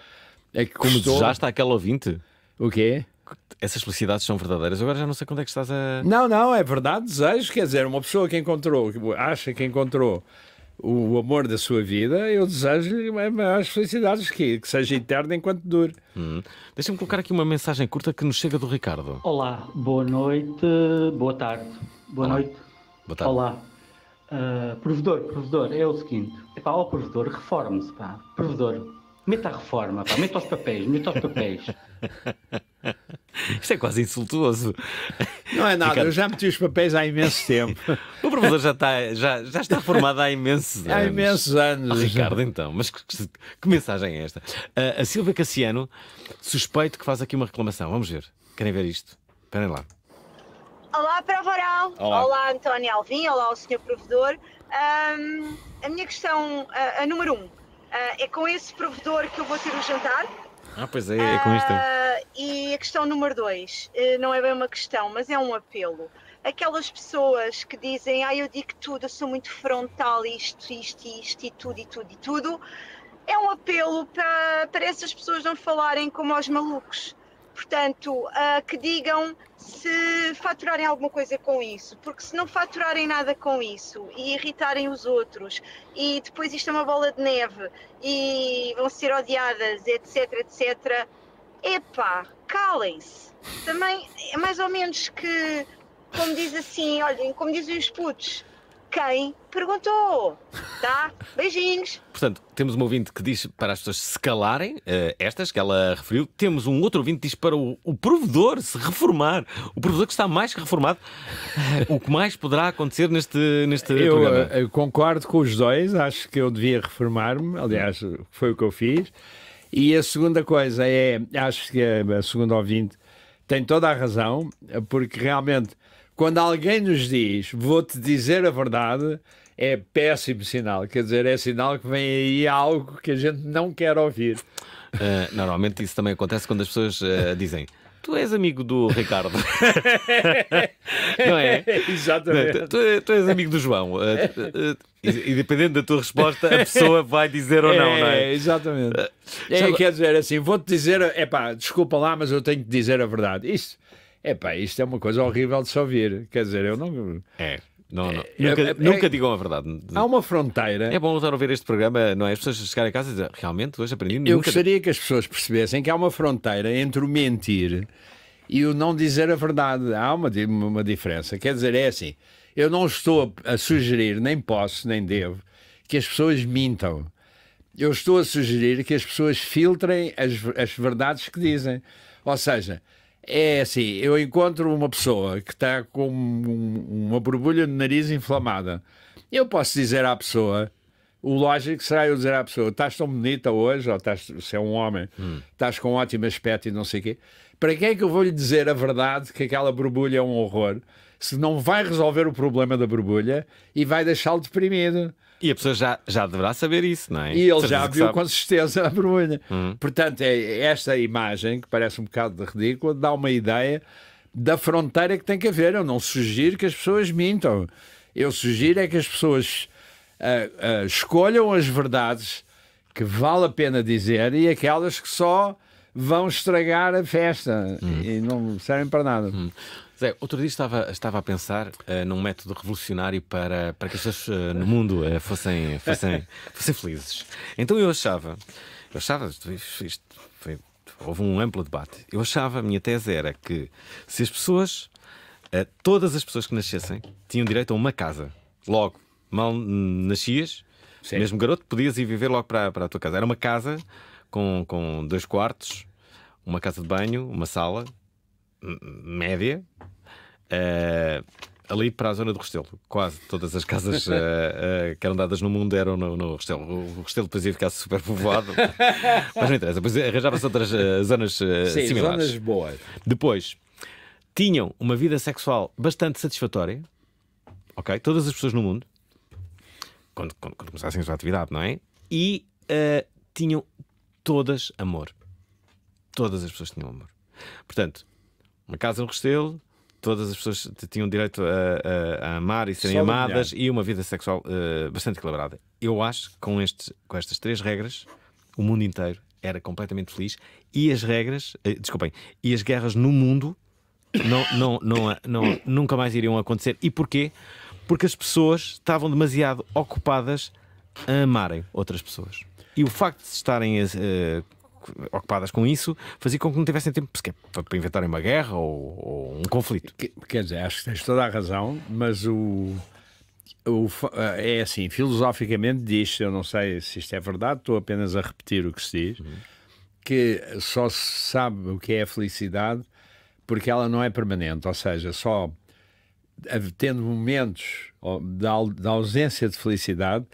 É que começou... Desejaste àquele ouvinte? O quê? Essas felicidades são verdadeiras. Agora já não sei quando é que estás a. Não, não, é verdade. Desejo, quer dizer, uma pessoa que encontrou, que acha que encontrou o amor da sua vida, eu desejo-lhe as felicidades, que, que seja eterna enquanto dure. Hum. Deixa-me colocar aqui uma mensagem curta que nos chega do Ricardo. Olá, boa noite, boa tarde. Boa Olá. noite. Boa tarde. Olá. Uh, provedor, provedor, é o seguinte: Pá, ó provedor, reforme-se, pá, provedor, meta a reforma, pá, meta os papéis, meta os papéis. Isto é quase insultuoso. Não é nada, Ricardo. eu já meti os papéis há imenso tempo. o professor já está, já, já está formado há imensos há anos. Há imensos anos. Oh, Ricardo, então, mas que, que, que mensagem é esta? Uh, a Silvia Cassiano, suspeito que faz aqui uma reclamação. Vamos ver. Querem ver isto? Esperem lá. Olá, Prova Oral. Olá, olá António Alvim. Olá, o senhor Provedor. Um, a minha questão, a, ah, a número um, uh, é com esse provedor que eu vou ter o jantar? Ah, pois é, é com isto. Uh, e a questão número dois, uh, não é bem uma questão, mas é um apelo. Aquelas pessoas que dizem, ah, eu digo tudo, eu sou muito frontal, isto, isto, isto, e tudo, e tudo, e tudo, é um apelo para, para essas pessoas não falarem como aos malucos. Portanto, uh, que digam se faturarem alguma coisa com isso, porque se não faturarem nada com isso e irritarem os outros, e depois isto é uma bola de neve e vão ser odiadas, etc, etc, epá, calem-se. Também é mais ou menos que, como diz assim, olhem, como dizem os putos, quem perguntou. Tá? Beijinhos. Portanto, temos um ouvinte que diz para as pessoas se calarem, uh, estas que ela referiu. Temos um outro ouvinte que diz para o, o provedor se reformar. O provedor que está mais que reformado. o que mais poderá acontecer neste, neste eu, programa? Eh, eu concordo com os dois. Acho que eu devia reformar-me. Aliás, foi o que eu fiz. E a segunda coisa é, acho que a segunda ouvinte tem toda a razão, porque realmente quando alguém nos diz, vou-te dizer a verdade, é péssimo sinal. Quer dizer, é sinal que vem aí algo que a gente não quer ouvir. Uh, normalmente isso também acontece quando as pessoas uh, dizem. Tu és amigo do Ricardo. não é? Exatamente. Tu, tu, és amigo do João. Ah, e, dependendo da tua resposta, a pessoa vai dizer ou não, é, não é? é exatamente. É, Quer dizer assim, vou-te dizer, é pá, desculpa lá, mas eu tenho que dizer a verdade. Isso é pá, isto é uma coisa horrível de se ouvir. Quer dizer, eu não. É. Não, não. É, nunca, é, é nunca digam a verdade. Há uma fronteira. É bom estar a ouvir este programa, não é? As pessoas chegarem a casa e dizer, realmente, hoje aprendi Eu nunca... gostaria que as pessoas percebessem que há uma fronteira entre o mentir e o não dizer a verdade. Há uma, uma diferença. Quer dizer, é assim, eu não estou a, a sugerir, nem posso, nem devo, que as pessoas mintam. Eu estou a sugerir que as pessoas filtrem as, as verdades que dizem. Ou seja, é assim, eu encontro uma pessoa que está com um, uma borbulha no nariz inflamada. Eu posso dizer à pessoa, o lógico será eu dizer à pessoa, estás tão bonita hoje, ou estás, se é um homem, hum. estás com um ótimo aspecto e não sei o quê. Para que é que eu vou lhe dizer a verdade que aquela borbulha é um horror, se não vai resolver o problema da borbulha e vai deixá-lo deprimido? E a pessoa já, já deverá saber isso, não é? E ele já viu sabe. com certeza a vergonha. Hum. Portanto, é esta imagem, que parece um bocado de ridícula, dá uma ideia da fronteira que tem que haver. Eu não sugiro que as pessoas mintam. Eu sugiro é que as pessoas uh, uh, escolham as verdades que vale a pena dizer e aquelas que só vão estragar a festa hum. e não servem para nada. Hum. Zé, outro dia estava, estava a pensar uh, num método revolucionário para, para que as pessoas uh, no mundo uh, fossem, fossem, fossem felizes. Então eu achava, eu achava, isto foi, houve um amplo debate. Eu achava, a minha tese era que se as pessoas, todas as pessoas que nascessem, tinham direito a uma casa. Logo, mal nascias, Sim. mesmo garoto, podias ir viver logo para, para a tua casa. Era uma casa com, com dois quartos, uma casa de banho, uma sala média, uh, ali para a zona do Restelo. Quase todas as casas uh, uh, que eram dadas no mundo eram no, no Restelo. O, Restelo depois ia ficar super povoado, mas não interessa. Depois arranjava-se outras zonas Sim, similares. zonas boas. Depois, tinham uma vida sexual bastante satisfatória, ok? Todas as pessoas no mundo, quando, quando, quando começassem a sua atividade, não é? E tinham todas amor. Todas as pessoas tinham amor. Portanto, uma casa no Restelo, todas as pessoas tinham direito a, a, a amar e serem Só amadas e uma vida sexual uh, bastante equilibrada. Eu acho que com, este, com estas três regras, o mundo inteiro era completamente feliz e as regras, uh, desculpem, e as guerras no mundo não, não, não, não, nunca mais iriam acontecer. E porquê? Porque as pessoas estavam demasiado ocupadas a amarem outras pessoas. E o facto de estarem uh, ocupadas com isso fazia com que não tivessem tempo sequer para inventarem uma guerra ou, ou um conflito. Quer dizer, acho que tens toda a razão, mas o. O, eh, é assim, filosoficamente diz eu não sei se isto é verdade, estou apenas a repetir o que se diz, uhum. que só se sabe o que é a felicidade porque ela não é permanente, ou seja, só tendo momentos da ausência de felicidade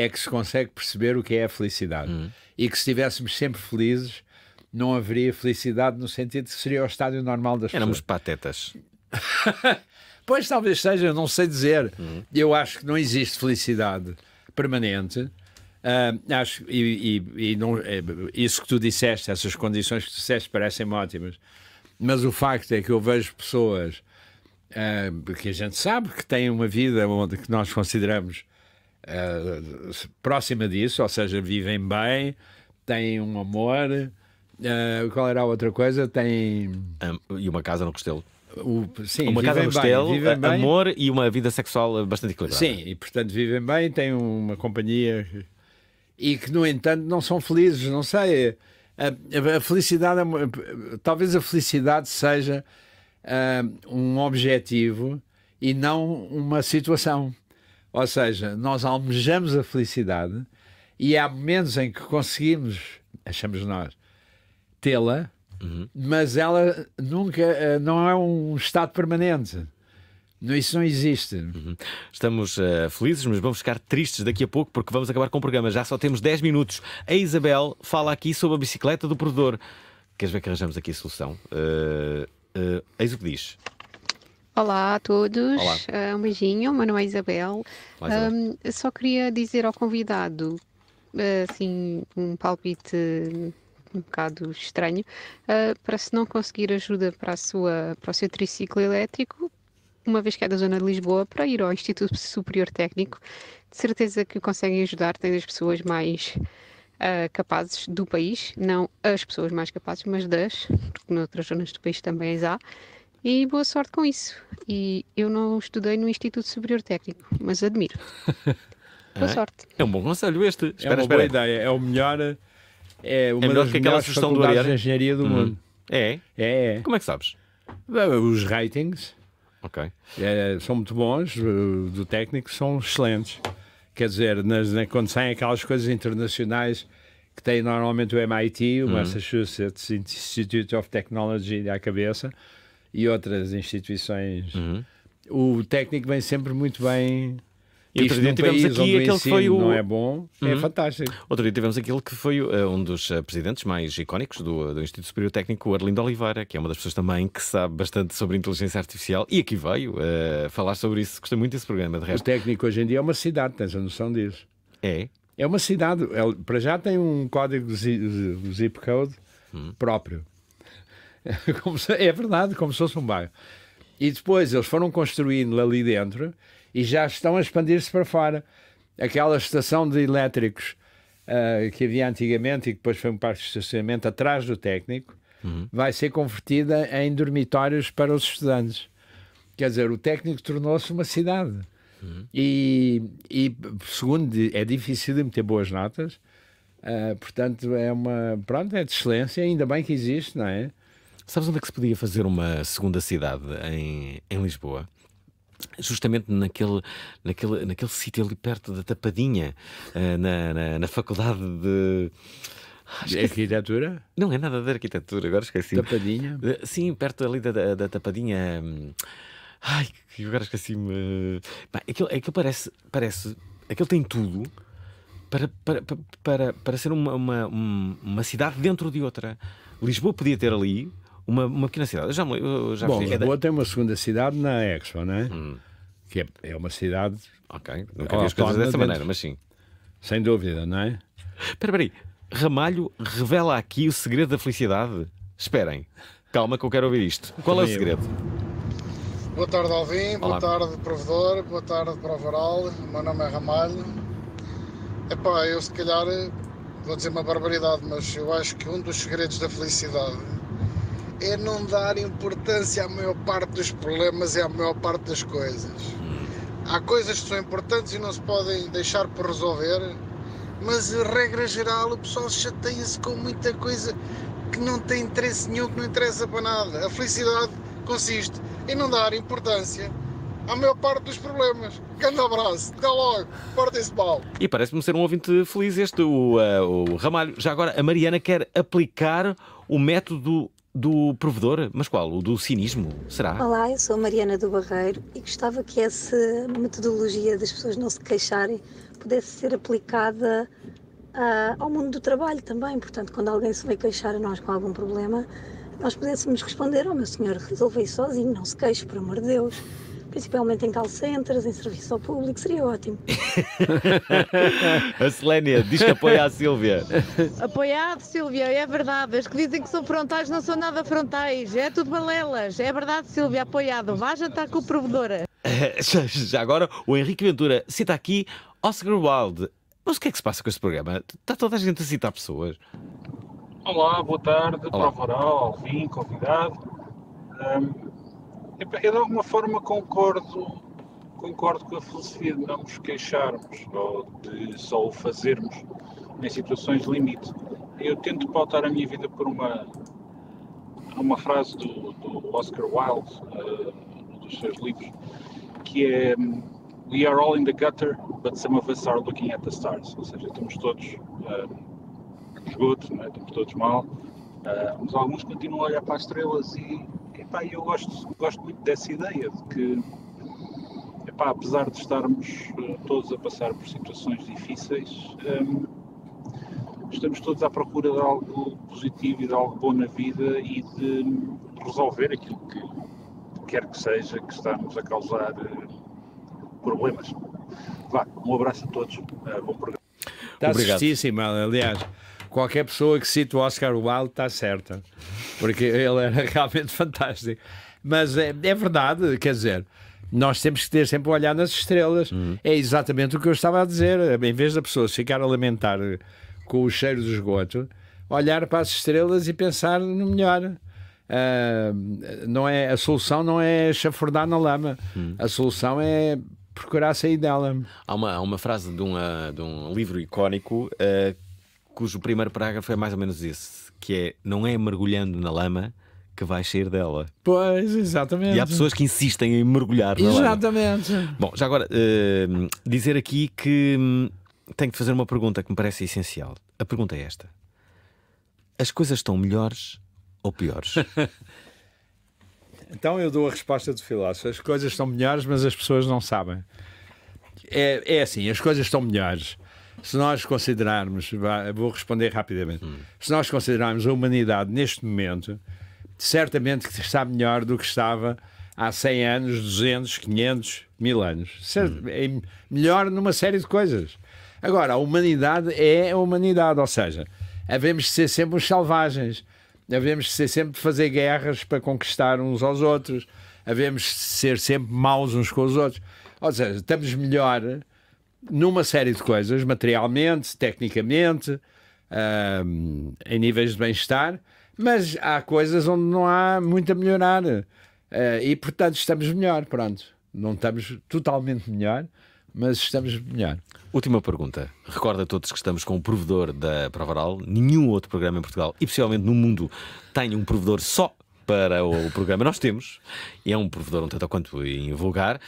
é que se consegue perceber o que é a felicidade. Hum. E que se estivéssemos sempre felizes, não haveria felicidade no sentido que seria o estádio normal das Éramos pessoas. Éramos patetas. pois talvez seja, não sei dizer. Hum. Eu acho que não existe felicidade permanente. Uh, acho, e, e, e não, é, isso que tu disseste, essas condições que tu disseste parecem ótimas, mas o facto é que eu vejo pessoas uh, que a gente sabe que têm uma vida onde, que nós consideramos uh, próxima disso, ou seja, vivem bem, têm um amor. Uh, qual era a outra coisa? Tem. Um, e uma casa no Costelo. O, sim, uma casa no Costelo, eh, amor bem. e uma vida sexual bastante equilibrada. Sim, e portanto vivem bem, têm uma companhia e que, no entanto, não são felizes. Não sei. A, a felicidade, é talvez a felicidade seja uh, um objetivo e não uma situação. Ou seja, nós almejamos a felicidade e há momentos em que conseguimos, achamos nós, tê-la, uhum. mas ela nunca eh, não é um estado permanente. Isso não existe. Uhum. Estamos uh, felizes, mas vamos ficar tristes daqui a pouco porque vamos acabar com o programa. Já só temos 10 minutos. A Isabel fala aqui sobre a bicicleta do perdedor. Queres ver que arranjamos aqui a solução? Uh, uh, eis o que diz. Olá a todos, Olá. Uh, um beijinho, meu nome é Isabel. Ah, um, só queria dizer ao convidado, uh, assim, um palpite um bocado estranho, uh, para se não conseguir ajuda para, a sua, para o seu triciclo elétrico, uma vez que é da zona de Lisboa, para ir ao Instituto Superior Técnico, de certeza que conseguem ajudar, tem as pessoas mais uh, capazes do país, não as pessoas mais capazes, mas das, porque noutras zonas do país também as há. E boa sorte com isso. E eu não estudei no Instituto Superior Técnico, mas admiro. boa é? sorte. É um bom conselho este. é uma espera. boa ideia. É o melhor. É, é uma é melhor das que aquela sugestão do Ariano. de engenharia do hum. mundo. É? é? É. Como é que sabes? Os ratings Ok. é, são muito bons, eh, do técnico são excelentes. Quer dizer, nas, né, quando saem aquelas coisas internacionais que tem normalmente o MIT, o uhum. Massachusetts Institute of Technology à cabeça, e outras instituições, uhum. o técnico vem sempre muito bem. E outro dia tivemos aqui aquele que foi o. Não é bom, é uhum. é fantástico. Outro dia tivemos aquele que foi uh, um dos uh, presidentes mais icónicos do, do Instituto Superior Técnico, Arlindo Oliveira, que é uma das pessoas também que sabe bastante sobre inteligência artificial e aqui veio uh, falar sobre isso. Gostei muito desse programa, de resto. O técnico hoje em dia é uma cidade, tens a noção disso. É? É uma cidade. ele para já tem um código zip, zip code uhum. próprio. Se, é verdade, como se fosse um bairro. E depois eles foram construindo ali dentro e já estão a expandir-se para fora. Aquela estação de elétricos uh, que havia antigamente e que depois foi um parque de estacionamento atrás do técnico, uhum. vai ser convertida em dormitórios para os estudantes. Quer dizer, o técnico tornou-se uma cidade. Uhum. E, e, segundo, é difícil de meter boas notas, uh, portanto, é uma. Pronto, é de excelência, ainda bem que existe, não é? Sabes onde é que se podia fazer uma segunda cidade em, em Lisboa? justamente naquele, naquele, naquele sítio ali perto da Tapadinha, eh, na, na, na faculdade de. Ah, de arquitetura? Não é nada de arquitetura, agora esqueci. Tapadinha? Eh, sim, perto ali da, da, da Tapadinha. Hum, ai, agora esqueci-me. Eh, aquilo, aquilo parece, parece. Aquilo tem tudo para, para, para, para, para ser uma, uma, uma cidade dentro de outra. Lisboa podia ter ali uma, uma pequena cidade. Eu já, eu já Bom, Lisboa tem uma segunda cidade na Expo, não é? Hum. Que é, é, uma cidade. Ok, nunca vi as coisas dessa dentro. maneira, mas sim. Sem dúvida, não é? Espera aí. Ramalho revela aqui o segredo da felicidade? Esperem. Calma que eu quero ouvir isto. Qual é o segredo? Boa tarde, Alvim. Olá. Boa tarde, Provedor. Boa tarde, Provaral. O meu nome é Ramalho. Epá, eu se calhar vou dizer uma barbaridade, mas eu acho que um dos segredos da felicidade é não dar importância à maior parte dos problemas e à maior parte das coisas. Hum. Há coisas que são importantes e não se podem deixar por resolver, mas regra geral o pessoal chateia-se com muita coisa que não tem interesse nenhum, que não interessa para nada. A felicidade consiste em não dar importância à maior parte dos problemas. Grande abraço, até logo, portem-se mal. E parece-me ser um ouvinte feliz este, o, uh, o Ramalho. Já agora, a Mariana quer aplicar o método do provedor, mas qual? O do cinismo, será? Olá, eu sou Mariana do Barreiro e gostava que essa metodologia das pessoas não se queixarem pudesse ser aplicada uh, ao mundo do trabalho também. Portanto, quando alguém se vai queixar a nós com algum problema, nós pudéssemos responder: Oh, meu senhor, resolvei sozinho, não se queixe, por amor de Deus principalmente em call centers, em serviço ao público, seria ótimo. a Selénia diz que apoia a Silvia. Apoiado, Silvia, é verdade. As que dizem que são frontais não são nada frontais, é tudo balelas. É verdade, Silvia, apoiado. Vá jantar com o provedora. Já agora, o Henrique Ventura cita aqui Oscar Wilde. Mas o que é que se passa com este programa? Está toda a gente a citar pessoas. Olá, boa tarde, Olá. prova oral, ao fim, convidado. Um, eu de alguma forma concordo, concordo com a filosofia de não nos queixarmos ou de só o fazermos em situações limite. Eu tento pautar a minha vida por uma, uma frase do, do Oscar Wilde, uh, dos seus livros, que é We are all in the gutter, but some of us are looking at the stars. Ou seja, estamos todos uh, esgoto, é? estamos todos mal, uh, mas alguns continuam a olhar para as estrelas e pá, eu gosto, gosto muito dessa ideia de que, epá, apesar de estarmos eh, todos a passar por situações difíceis, um, ehm, estamos todos à procura de algo positivo e de algo bom na vida e de resolver aquilo que quer que seja que está-nos a causar eh, problemas. Vá, um abraço a todos, eh, bom programa. Está Obrigado. aliás qualquer pessoa que cite o Oscar Wilde está certa, porque ele era realmente fantástico. Mas é, é verdade, quer dizer, nós temos que ter sempre o um olhar nas estrelas. Uhum. É exatamente o que eu estava a dizer. Em vez da pessoa ficar a lamentar eh, com o cheiro do esgoto, olhar para as estrelas e pensar no melhor. Uh, não é, a solução não é chafurdar na lama, uhum. a solução é procurar sair dela. Há uma, há uma frase de um, ah, de um livro icónico uh, cujo primeiro parágrafo é mais ou menos esse, que é não é mergulhando na lama que vais sair dela. Pois, exatamente. E há pessoas que insistem em mergulhar na Exatamente. Lama. Bom, já agora, uh, dizer aqui que hum, tenho de fazer uma pergunta que me parece essencial. A pergunta é esta: as coisas estão melhores ou piores? então eu dou a resposta do filósofo: as coisas estão melhores, mas as pessoas não sabem. É, é assim, as coisas estão melhores se nós considerarmos, vou responder rapidamente, hum. se nós considerarmos a humanidade neste momento, certamente que está melhor do que estava há 100 anos, 200, 500, 1000 anos. Certo, hum. é melhor numa série de coisas. Agora, a humanidade é a humanidade, ou seja, havemos de ser sempre os selvagens, havemos de ser sempre de fazer guerras para conquistar uns aos outros, havemos de ser sempre maus uns com os outros. Ou seja, estamos melhor numa série de coisas, materialmente, tecnicamente, em níveis de bem-estar, mas há coisas onde não há muito a melhorar. Uh, e, portanto, estamos melhor, pronto. Não estamos totalmente melhor, mas estamos melhor. Última pergunta. Recorda a todos que estamos com um provedor da Oral. Nenhum outro programa em Portugal, e especialmente no mundo, tem um provedor só para o programa. Nós temos, e é um provedor um tanto quanto vulgar.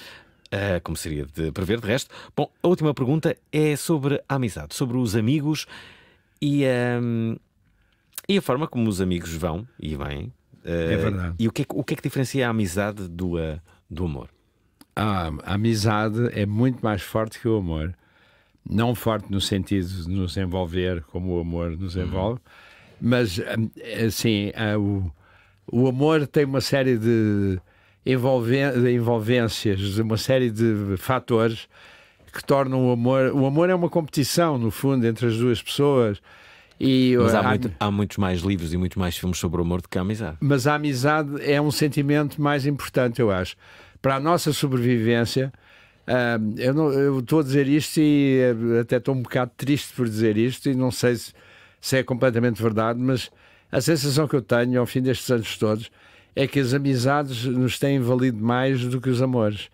Uh, como seria de prever, de resto. Bom, a última pergunta é sobre a amizade, sobre os amigos e, ehm, e a forma como os amigos vão e vêm. Uh, é verdade. E o que é, o que, é que diferencia a amizade do, uh, do amor? Ah, a amizade é muito mais forte que o amor. Não forte no sentido de nos envolver como o amor nos uhum. envolve, uhum. mas assim, o, o amor tem uma série de envolvências, uma série de fatores que tornam o amor. O amor é uma competição, no fundo, entre as duas pessoas. E, mas há, muito, há, muitos mais livros e muitos mais filmes sobre o amor do que a amizade. Mas a amizade é um sentimento mais importante, eu acho. Para a nossa sobrevivência, uh, eu, não, eu, estou a dizer isto e eh, até estou um bocado triste por dizer isto, e não sei se, se é completamente verdade, mas a sensação que eu tenho ao fim destes anos todos é que as amizades nos têm valido mais do que os amores.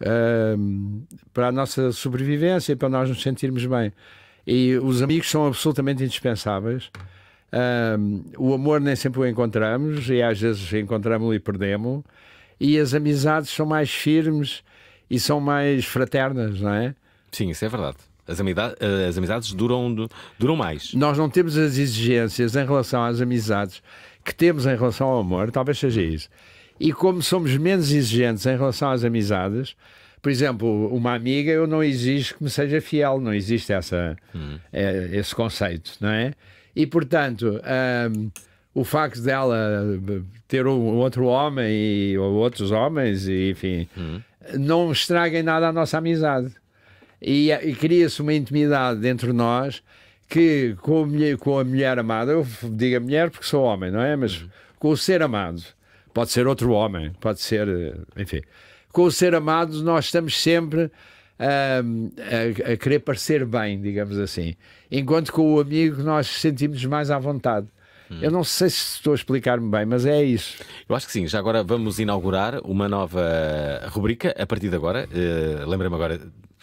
Uh, para a nossa sobrevivência, e para nós nos sentirmos bem. E os amigos são absolutamente indispensáveis. Uh, o amor nem sempre o encontramos, e às vezes encontramos-lo e perdemos. E as amizades são mais firmes e são mais fraternas, não é? Sim, isso é verdade. As, amizades, eh, as amizades duram, duram mais. Nós não temos as exigências em relação às amizades que temos em relação ao amor, talvez seja isso. E como somos menos exigentes em relação às amizades, por exemplo, uma amiga eu não exijo que me seja fiel, não existe essa, hum. é, esse conceito, não é? E portanto, um, o facto dela eh, ter um outro homem e, ou outros homens, e, enfim, hum. não estraguem nada a nossa amizade. E, eh, e cria-se uma intimidade entre nós que com a, mulher, com a mulher amada, eu digo a mulher porque sou homem, não é? Mas uhum. com o ser amado, pode ser outro homem, pode ser, eh, enfim, com o ser amado nós estamos sempre a, a, a querer parecer bem, digamos assim, enquanto com o amigo nós sentimos mais à vontade. Hum. Eu não sei se estou a explicar-me bem, mas é isso. Eu acho que sim. Já agora vamos inaugurar uma nova rubrica a partir de agora. Uh, eh, Lembra-me agora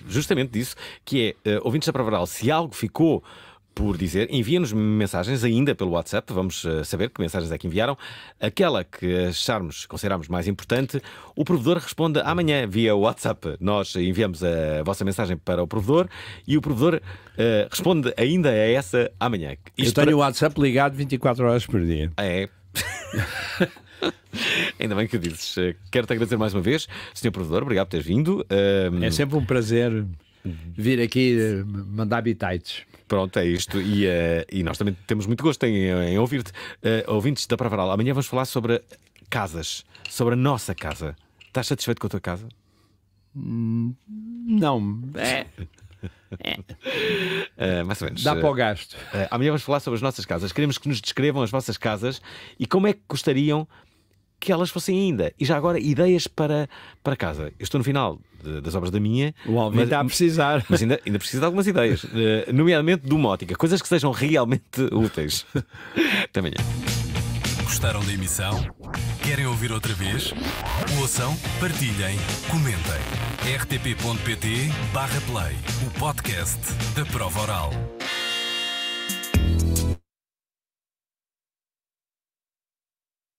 justamente disso, que é, uh, ouvintes da Provaral, se algo ficou por dizer. envia nos mensagens ainda pelo WhatsApp, vamos eh, saber que mensagens é que enviaram. Aquela que acharmos, considerarmos mais importante, o provedor responde amanhã via WhatsApp. Nós enviamos a vossa mensagem para o provedor e o provedor uh, responde ainda a essa amanhã. Isto Eu tenho o WhatsApp ligado 24 horas por dia. Ah, é. Ainda bem que o dizes. Quero-te agradecer mais uma vez, Sr. Provedor, obrigado por teres vindo. Um... É sempre um prazer vir aqui eh, mandar bitites. Pronto, é isto. E, uh, e nós também temos muito gosto em, em ouvir-te. Uh, ouvintes da Pravaral, amanhã vamos falar sobre casas, sobre a nossa casa. Estás satisfeito com a tua casa? Hum, não. É. uh, mais ou menos. Dá para o gasto. Uh, amanhã vamos falar sobre as nossas casas. Queremos que nos descrevam as vossas casas e como é que gostariam que elas fossem ainda. E já agora, ideias para, para casa. Eu estou no final das obras da minha. O Alvin mas, está a precisar. Mas ainda, ainda precisa de algumas ideias, eh, nomeadamente domótica, coisas que sejam realmente úteis. Até amanhã. Gostaram da emissão? Querem ouvir outra vez? Ouçam, partilhem, comentem. rtp.pt/play o podcast da prova oral.